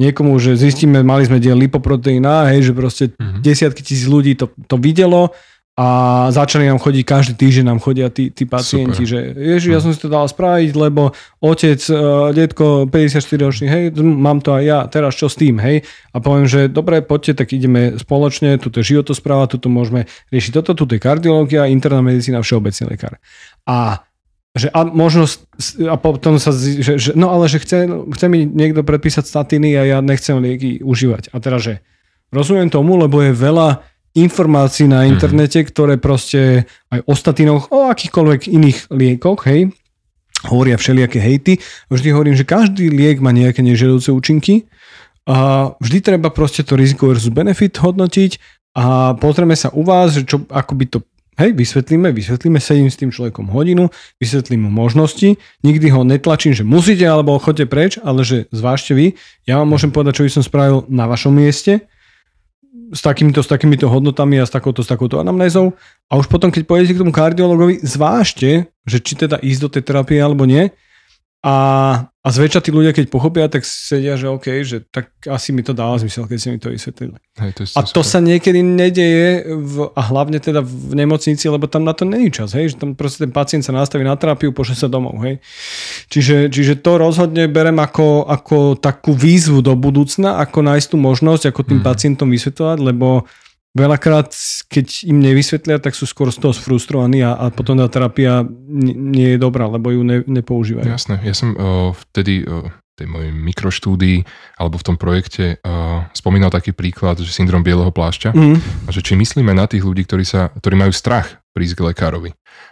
niekomu, že zistíme, mali sme deň lipoproteína, hej, že proste mm-hmm. desiatky tisíc ľudí to, to videlo a začali nám chodiť, každý týždeň nám chodia tí, tí pacienti, Super. že ježiš, ja som si to dal spraviť, lebo otec, uh, detko, 54-ročný, hej, mám to aj ja, teraz čo s tým, hej? A poviem, že dobre, poďte, tak ideme spoločne, tu je životospráva, tu môžeme riešiť toto, tu je kardiológia, interná medicína, všeobecný lekár. A že a možno, a potom sa, že, že, no ale že chce, chce mi niekto predpísať statiny a ja nechcem lieky užívať. A teraz, že rozumiem tomu, lebo je veľa informácií na mhm. internete, mm ktoré proste aj o statinoch, o akýchkoľvek iných liekoch, hej, hovoria všelijaké hejty. Vždy hovorím, že každý liek má nejaké nežiaduce účinky a vždy treba proste to riziko versus benefit hodnotiť a pozrieme sa u vás, že čo, ako by to Hej, vysvetlíme, vysvetlíme, sedím s tým človekom hodinu, vysvetlím mu možnosti, nikdy ho netlačím, že musíte alebo chodte preč, ale že zvážte vy, ja vám môžem povedať, čo by som spravil na vašom mieste, s takýmito, s takýmito hodnotami a s takouto, s takouto anamnézou. A už potom, keď pôjdete k tomu kardiologovi, zvážte, že či teda ísť do tej terapie alebo nie. A a zväčša tí ľudia, keď pochopia, tak sedia, že OK, že tak asi mi to dáva zmysel, keď si mi to vysvetlili. Hej, to a to super. sa niekedy nedeje v, a hlavne teda v nemocnici, lebo tam na to není čas, hej, že tam proste ten pacient sa nastaví na terapiu, pošle sa domov, hej. Čiže, čiže to rozhodne berem ako, ako takú výzvu do budúcna, ako nájsť tú možnosť, ako tým mm. pacientom vysvetľovať, lebo veľakrát, keď im nevysvetlia, tak sú skôr z toho sfrustrovaní a, a potom tá terapia nie je dobrá, lebo ju ne, nepoužívajú. Jasné, ja som uh, vtedy uh, tej mojej mikroštúdii alebo v tom projekte uh, spomínal taký príklad, že syndrom bieleho plášťa, mm. a že či myslíme na tých ľudí, ktorí, sa, ktorí majú strach prísť k lekárovi.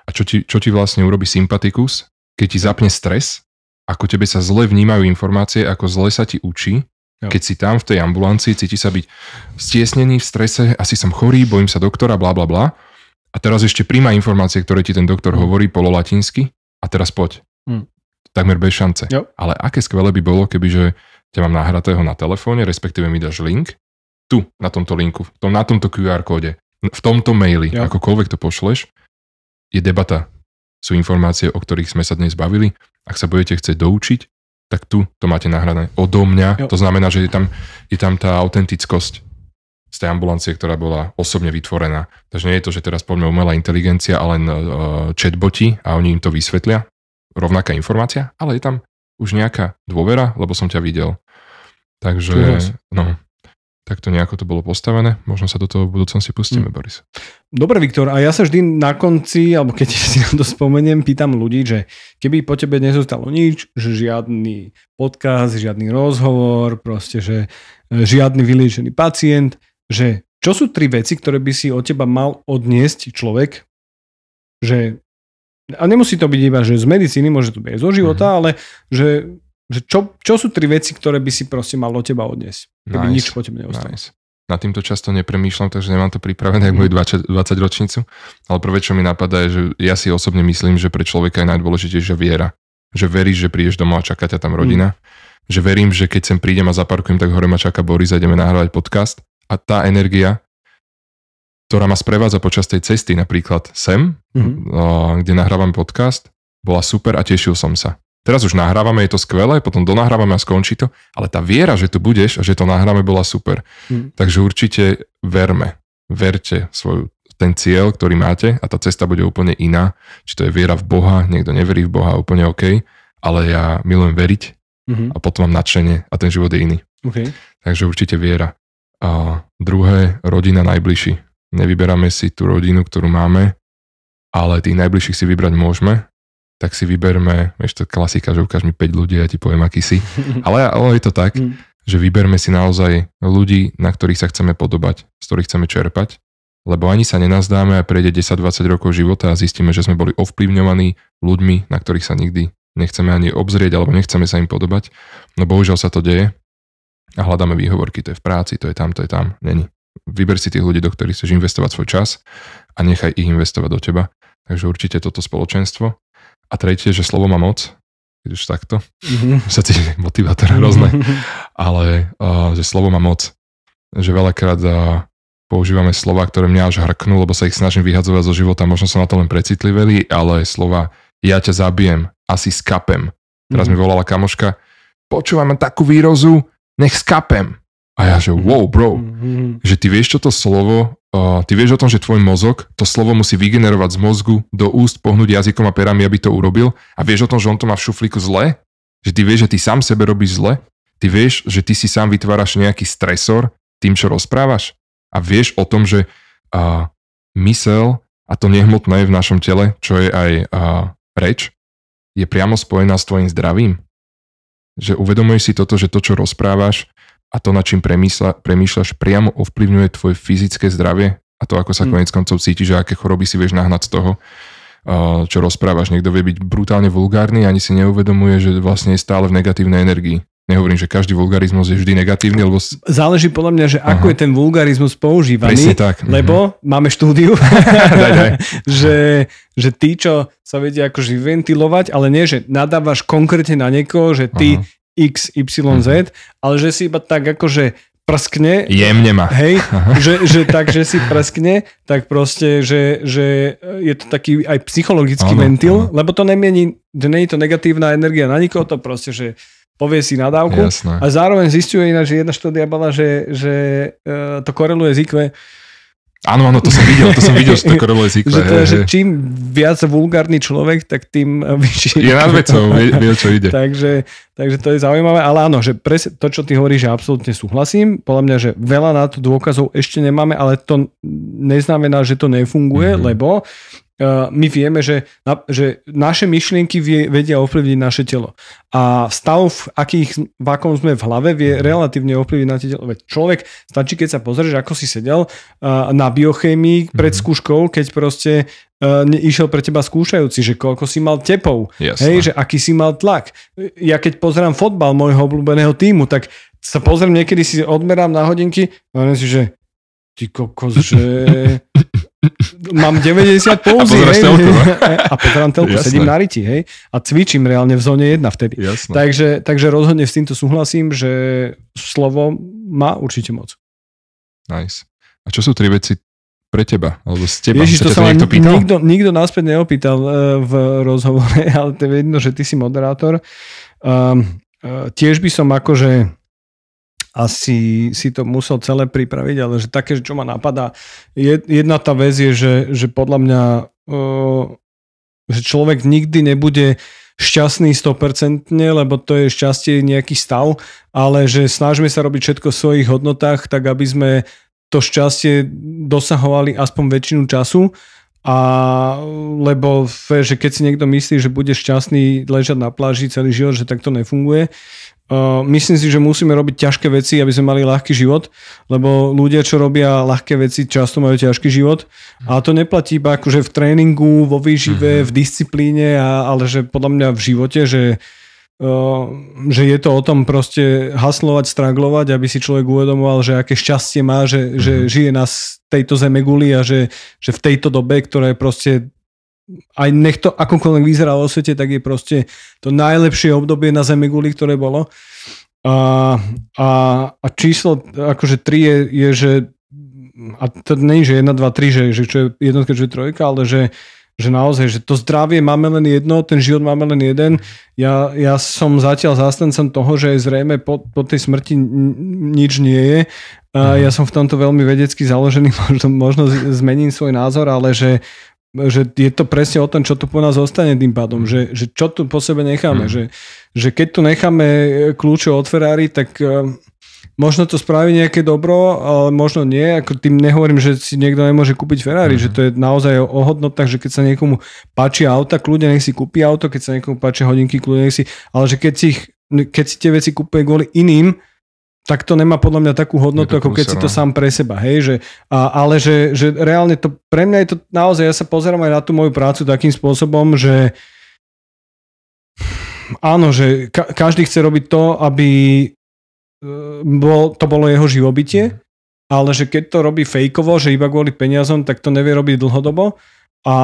A čo ti, čo ti vlastne urobí sympatikus, keď ti zapne stres, ako tebe sa zle vnímajú informácie, ako zle sa ti učí Jo. Keď si tam v tej ambulancii, cíti sa byť stiesnený, v strese, asi som chorý, bojím sa doktora, bla bla bla. A teraz ešte príjma informácie, ktoré ti ten doktor mm. hovorí pololatinsky a teraz poď. Mm. Takmer bez šance. Jo. Ale aké skvelé by bolo, keby že ťa mám nahratého na telefóne, respektíve mi dáš link tu, na tomto linku, tom, na tomto QR kóde, v tomto maili, jo. akokoľvek to pošleš, je debata. Sú informácie, o ktorých sme sa dnes bavili. Ak sa budete chcieť doučiť, tak tu to máte nahrané odo mňa. Jo. To znamená, že je tam, je tam tá autentickosť z tej ambulancie, ktorá bola osobne vytvorená. Takže nie je to, že teraz poďme umelá inteligencia a len uh, chatboti a oni im to vysvetlia. Rovnaká informácia, ale je tam už nejaká dôvera, lebo som ťa videl. Takže, no, Takto nejako to bolo postavené. Možno sa do toho v budúcnosti pustíme, mm. Boris. Dobre, Viktor, a ja sa vždy na konci, alebo keď si na to spomeniem, pýtam ľudí, že keby po tebe nezostalo nič, že žiadny podcast, žiadny rozhovor, proste, že e, žiadny vyliečený pacient, že čo sú tri veci, ktoré by si od teba mal odniesť človek, že a nemusí to byť iba, že z medicíny, môže to byť aj zo života, mm-hmm. ale že že čo, čo sú tri veci, ktoré by si prosím mal od teba odniesť? Keby nice. nič po tebe neostalo. Nice. Na týmto často nepremýšľam, takže nemám to pripravené, ako moju 20, 20 ročnicu. Ale prvé, čo mi napadá, je, že ja si osobne myslím, že pre človeka je najdôležitejšia viera. Že veríš, že prídeš domov a čaká ťa tam mm. rodina. Mm. Že verím, že keď sem prídem a zaparkujem, tak hore ma čaká Boris a ideme nahrávať podcast. A tá energia, ktorá ma sprevádza počas tej cesty, napríklad sem, mm-hmm. kde nahrávam podcast, bola super a tešil som sa. Teraz už nahrávame, je to skvelé, potom donahrávame a skončí to, ale tá viera, že tu budeš a že to nahráme, bola super. Mm. Takže určite verme, verte svoju, ten cieľ, ktorý máte a tá cesta bude úplne iná. Či to je viera v Boha, niekto neverí v Boha, úplne OK, ale ja milujem veriť mm-hmm. a potom mám nadšenie a ten život je iný. Okay. Takže určite viera. A druhé, rodina najbližší. Nevyberáme si tú rodinu, ktorú máme, ale tých najbližších si vybrať môžeme tak si vyberme, to klasika, že ukáž mi 5 ľudí a ja ti poviem, aký si. Ale, ale je to tak, mm. že vyberme si naozaj ľudí, na ktorých sa chceme podobať, z ktorých chceme čerpať, lebo ani sa nenazdáme a prejde 10-20 rokov života a zistíme, že sme boli ovplyvňovaní ľuďmi, na ktorých sa nikdy nechceme ani obzrieť alebo nechceme sa im podobať. No bohužiaľ sa to deje a hľadáme výhovorky, to je v práci, to je tam, to je tam, není. Vyber si tých ľudí, do ktorých chceš investovať svoj čas a nechaj ich investovať do teba. Takže určite toto spoločenstvo. A tretie, že slovo má moc, keď už takto. Mm-hmm. Všetci motivátory rôzne. Mm-hmm. Ale uh, že slovo má moc. Že veľakrát uh, používame slova, ktoré mňa až hrknú, lebo sa ich snažím vyhadzovať zo života. Možno som na to len precitliveli, ale slova ja ťa zabijem, asi skapem. Teraz mm-hmm. mi volala kamoška, počúvame takú výrozu, nech skapem. A ja že wow, bro, mm-hmm. že ty vieš, čo to slovo, uh, ty vieš o tom, že tvoj mozog to slovo musí vygenerovať z mozgu do úst, pohnúť jazykom a perami, aby to urobil. A vieš o tom, že on to má v šuflíku zle? Že ty vieš, že ty sám sebe robíš zle? Ty vieš, že ty si sám vytváraš nejaký stresor tým, čo rozprávaš? A vieš o tom, že uh, mysel a to nehmotné v našom tele, čo je aj uh, preč, je priamo spojená s tvojim zdravím. Že uvedomuješ si toto, že to, čo rozprávaš, a to, na čím premýšľa, premýšľaš, priamo ovplyvňuje tvoje fyzické zdravie a to, ako sa mm. konec koncov cítiš a aké choroby si vieš nahnať z toho, čo rozprávaš. Niekto vie byť brutálne vulgárny ani si neuvedomuje, že vlastne je stále v negatívnej energii. Nehovorím, že každý vulgarizmus je vždy negatívny, lebo... Záleží podľa mňa, že Aha. ako je ten vulgarizmus používaný. Presne tak. Mhm. Lebo mhm. máme štúdiu, daj, daj. že, že tí, čo sa vedia akože ventilovať, ale nie, že nadávaš konkrétne na niekoho, že ty XYZ, mhm. ale že si iba tak akože prskne. Jemne ma. Hej, že, že tak, že si prskne, tak proste, že, že je to taký aj psychologický ano, ventil, ano. lebo to nemieni, že není to negatívna energia na nikoho, to proste, že povie si nadávku Jasné. a zároveň zistuje iná, že jedna štúdia bola, že, že e, to koreluje z IQ, Áno, áno, to som videl, to som videl, že to je z že, to, hej, že čím viac vulgárny človek, tak tým eh, vyšší. Je nad vecou, vie, vie, čo ide. takže, takže to je zaujímavé, ale áno, že pres, to, čo ty hovoríš, že absolútne súhlasím. Podľa mňa, že veľa na to dôkazov ešte nemáme, ale to neznamená, že to nefunguje, mm-hmm. lebo Eh, my vieme, že, že naše myšlienky vie, vedia ovplyvniť naše telo. A stav, v, akých, v akom sme v hlave, vie mhm. relatívne ovplyvniť naše telo. Veď človek, stačí keď sa pozrieš, ako si sedel eh, na biochémii mhm. pred skúškou, keď proste eh, išiel pre teba skúšajúci, že koľko si mal tepov, hej, že aký si mal tlak. Ja keď pozerám fotbal môjho obľúbeného týmu, tak sa pozriem, niekedy si odmerám na hodinky a si, že ty kokos, že mám 90 pouzí, A, hej, telku, no? a pozerám telku, Jasné. sedím na riti, hej, a cvičím reálne v zóne 1 vtedy. Takže, takže rozhodne s týmto súhlasím, že slovo má určite moc. Nice. A čo sú tri veci pre teba? Alebo s teba? Ježiš, to sa, niekto pýtal? Nikto, nikto náspäť neopýtal e, v rozhovore, ale to je jedno, že ty si moderátor. Um, tiež by som akože asi si to musel celé pripraviť, ale že také, čo ma napadá. Jedna tá vec je, že, že podľa mňa že človek nikdy nebude šťastný 100%, lebo to je šťastie nejaký stav, ale že snažíme sa robiť všetko v svojich hodnotách, tak aby sme to šťastie dosahovali aspoň väčšinu času. A lebo že keď si niekto myslí, že bude šťastný ležať na pláži celý život, že tak to nefunguje myslím si, že musíme robiť ťažké veci, aby sme mali ľahký život, lebo ľudia, čo robia ľahké veci, často majú ťažký život. A to neplatí iba akože v tréningu, vo výžive, mm-hmm. v disciplíne, a, ale že podľa mňa v živote, že uh, že je to o tom proste haslovať, straglovať, aby si človek uvedomoval, že aké šťastie má, že, mm-hmm. že mhm. žije na tejto zeme guli a že, že v tejto dobe, ktorá je proste aj nech to akokoľvek vyzerá vo svete, tak je proste to najlepšie obdobie na Zemi guli, ktoré bolo. A, a, a číslo akože 3 je, je že a to nie je, že 1, 2, 3, že, že čo je jednotka, čo je trojka, ale že, že naozaj, že to zdravie máme len jedno, ten život máme len jeden. Ja, ja som zatiaľ zástancom toho, že zrejme po, po tej smrti nič nie je. A mhm. ja som v tomto veľmi vedecky založený, možno, možno zmením svoj názor, ale že že je to presne o tom, čo tu po nás zostane tým pádom, že, že čo tu po sebe necháme, mm. že, že keď tu necháme e, kľúče od Ferrari, tak e, možno to spraví nejaké dobro, ale možno nie, ako tým nehovorím, že si niekto nemôže kúpiť Ferrari, mm. že mhm. to je naozaj o hodnotách, že keď sa niekomu páči auta, kľudne nech si kúpi auto, keď sa niekomu páči hodinky, kľudne nech si, ale že keď si, ich, keď si tie veci kúpuje kvôli iným, tak to nemá podľa mňa takú hodnotu, ako keď si to sám pre seba, hej, že, a, ale že, že reálne to, pre mňa je to naozaj, ja sa pozerám aj na tú moju prácu takým spôsobom, že áno, že ka- každý chce robiť to, aby e, bol, to bolo jeho živobytie, mhm. ale že keď to robí fejkovo, že iba kvôli peniazom, tak to nevie robiť dlhodobo a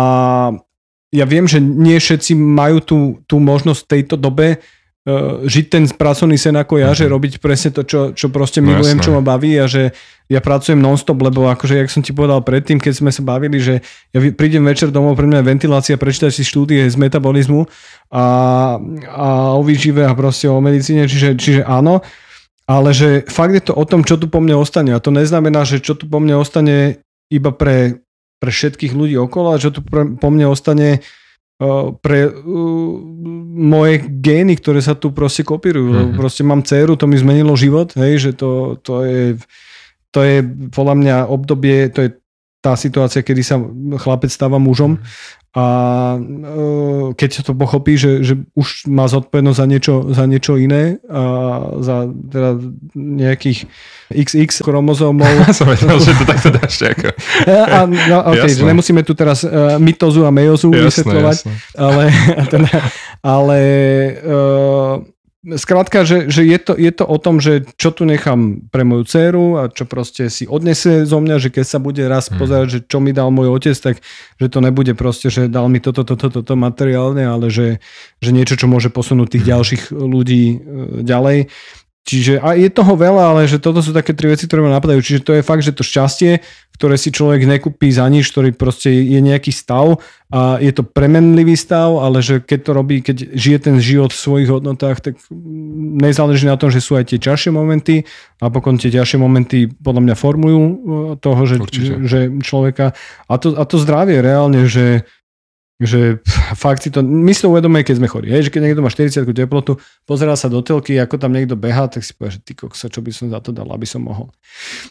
ja viem, že nie všetci majú tú, tú možnosť v tejto dobe uh, žiť ten pracovný sen ako ja, uh-huh. že mhm. robiť presne to, čo, čo proste no milujem, no, čo ma baví a že ja pracujem nonstop, lebo akože, jak som ti povedal predtým, keď sme sa bavili, že ja prídem večer domov, pre mňa je ventilácia, prečítať si štúdie z metabolizmu a, a o výžive a proste o medicíne, čiže, čiže áno, ale že fakt je to o tom, čo tu po mne ostane. A to neznamená, že čo tu po mne ostane iba pre, pre všetkých ľudí okolo, a čo tu pre, po mne ostane uh, pre uh, moje gény, ktoré sa tu proste kopírujú. Mm-hmm. Proste mám dceru, to mi zmenilo život, hej, že to, to je to je podľa mňa obdobie, to je tá situácia, kedy sa chlapec stáva mužom mhm. a e, keď to pochopí, že, že už má zodpovednosť za niečo, za niečo iné, a za teda nejakých XX chromozómov. Som vedel, že to takto dáš nejako. A, no, okay, že nemusíme tu teraz uh, mitozu a mejozu vysvetľovať, ale, teda, ale uh, Skrátka, že, že je, to, je to o tom, že čo tu nechám pre moju dceru a čo proste si odnesie zo mňa, že keď sa bude raz hmm. pozerať, že čo mi dal môj otec, tak že to nebude proste, že dal mi toto, toto, toto, materiálne, ale že, že niečo, čo môže posunúť tých hmm. ďalších ľudí e, ďalej. Čiže a je toho veľa, ale že toto sú také tri veci, ktoré ma napadajú. Čiže to je fakt, že to šťastie, ktoré si človek nekúpi za nič, ktorý proste je nejaký stav a je to premenlivý stav, ale že keď to robí, keď žije ten život v svojich hodnotách, tak nezáleží na tom, že sú aj tie ťažšie momenty. a pokon tie ťažšie momenty podľa mňa formujú e, toho, že, že človeka... A to, a to zdravie reálne, že že fakt si to, my si to uvedomujeme, keď sme chorí. Hej, že keď niekto má 40 teplotu, pozerá sa do telky, ako tam niekto beha, tak si povie, že ty koksa, čo by som za to dal, aby som mohol.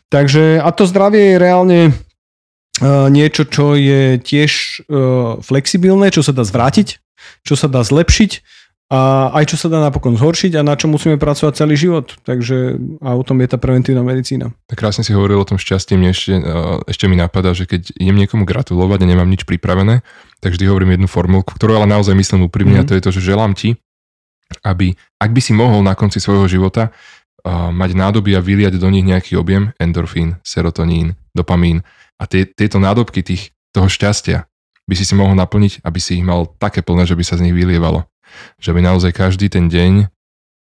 Takže a to zdravie je reálne uh, niečo, čo je tiež uh, flexibilné, čo sa dá zvrátiť, čo sa dá zlepšiť a aj čo sa dá napokon zhoršiť a na čo musíme pracovať celý život. Takže a o tom je tá preventívna medicína. Tak krásne si hovoril o tom šťastí, mne ešte, e, ešte mi napadá, že keď idem niekomu gratulovať a nemám nič pripravené, tak vždy hovorím jednu formulku, ktorú ale naozaj myslím úprimne mm. a mhm. to je to, že želám ti, aby ak by si mohol na konci svojho života uh, mať nádoby a vyliať do nich nejaký objem, endorfín, serotonín, dopamín a tie, tieto nádobky tých, toho šťastia by si si mohol naplniť, aby si ich mal také plné, že by sa z nich vylievalo. Že by naozaj každý ten deň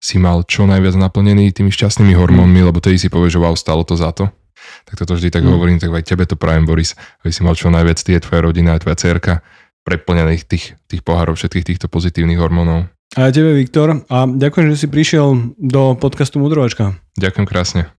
si mal čo najviac naplnený tými šťastnými hormónmi, mhm. lebo tedy si povieš, že wow, stalo to za to tak toto vždy tak mm. hovorím, tak aj tebe to prajem, Boris, aby si mal čo najviac tie tvoja rodina, a tvoja cerka preplnených tých, tých pohárov všetkých týchto pozitívnych hormónov. A ja tebe, Viktor, a ďakujem, že si prišiel do podcastu Mudrovačka. Ďakujem krásne.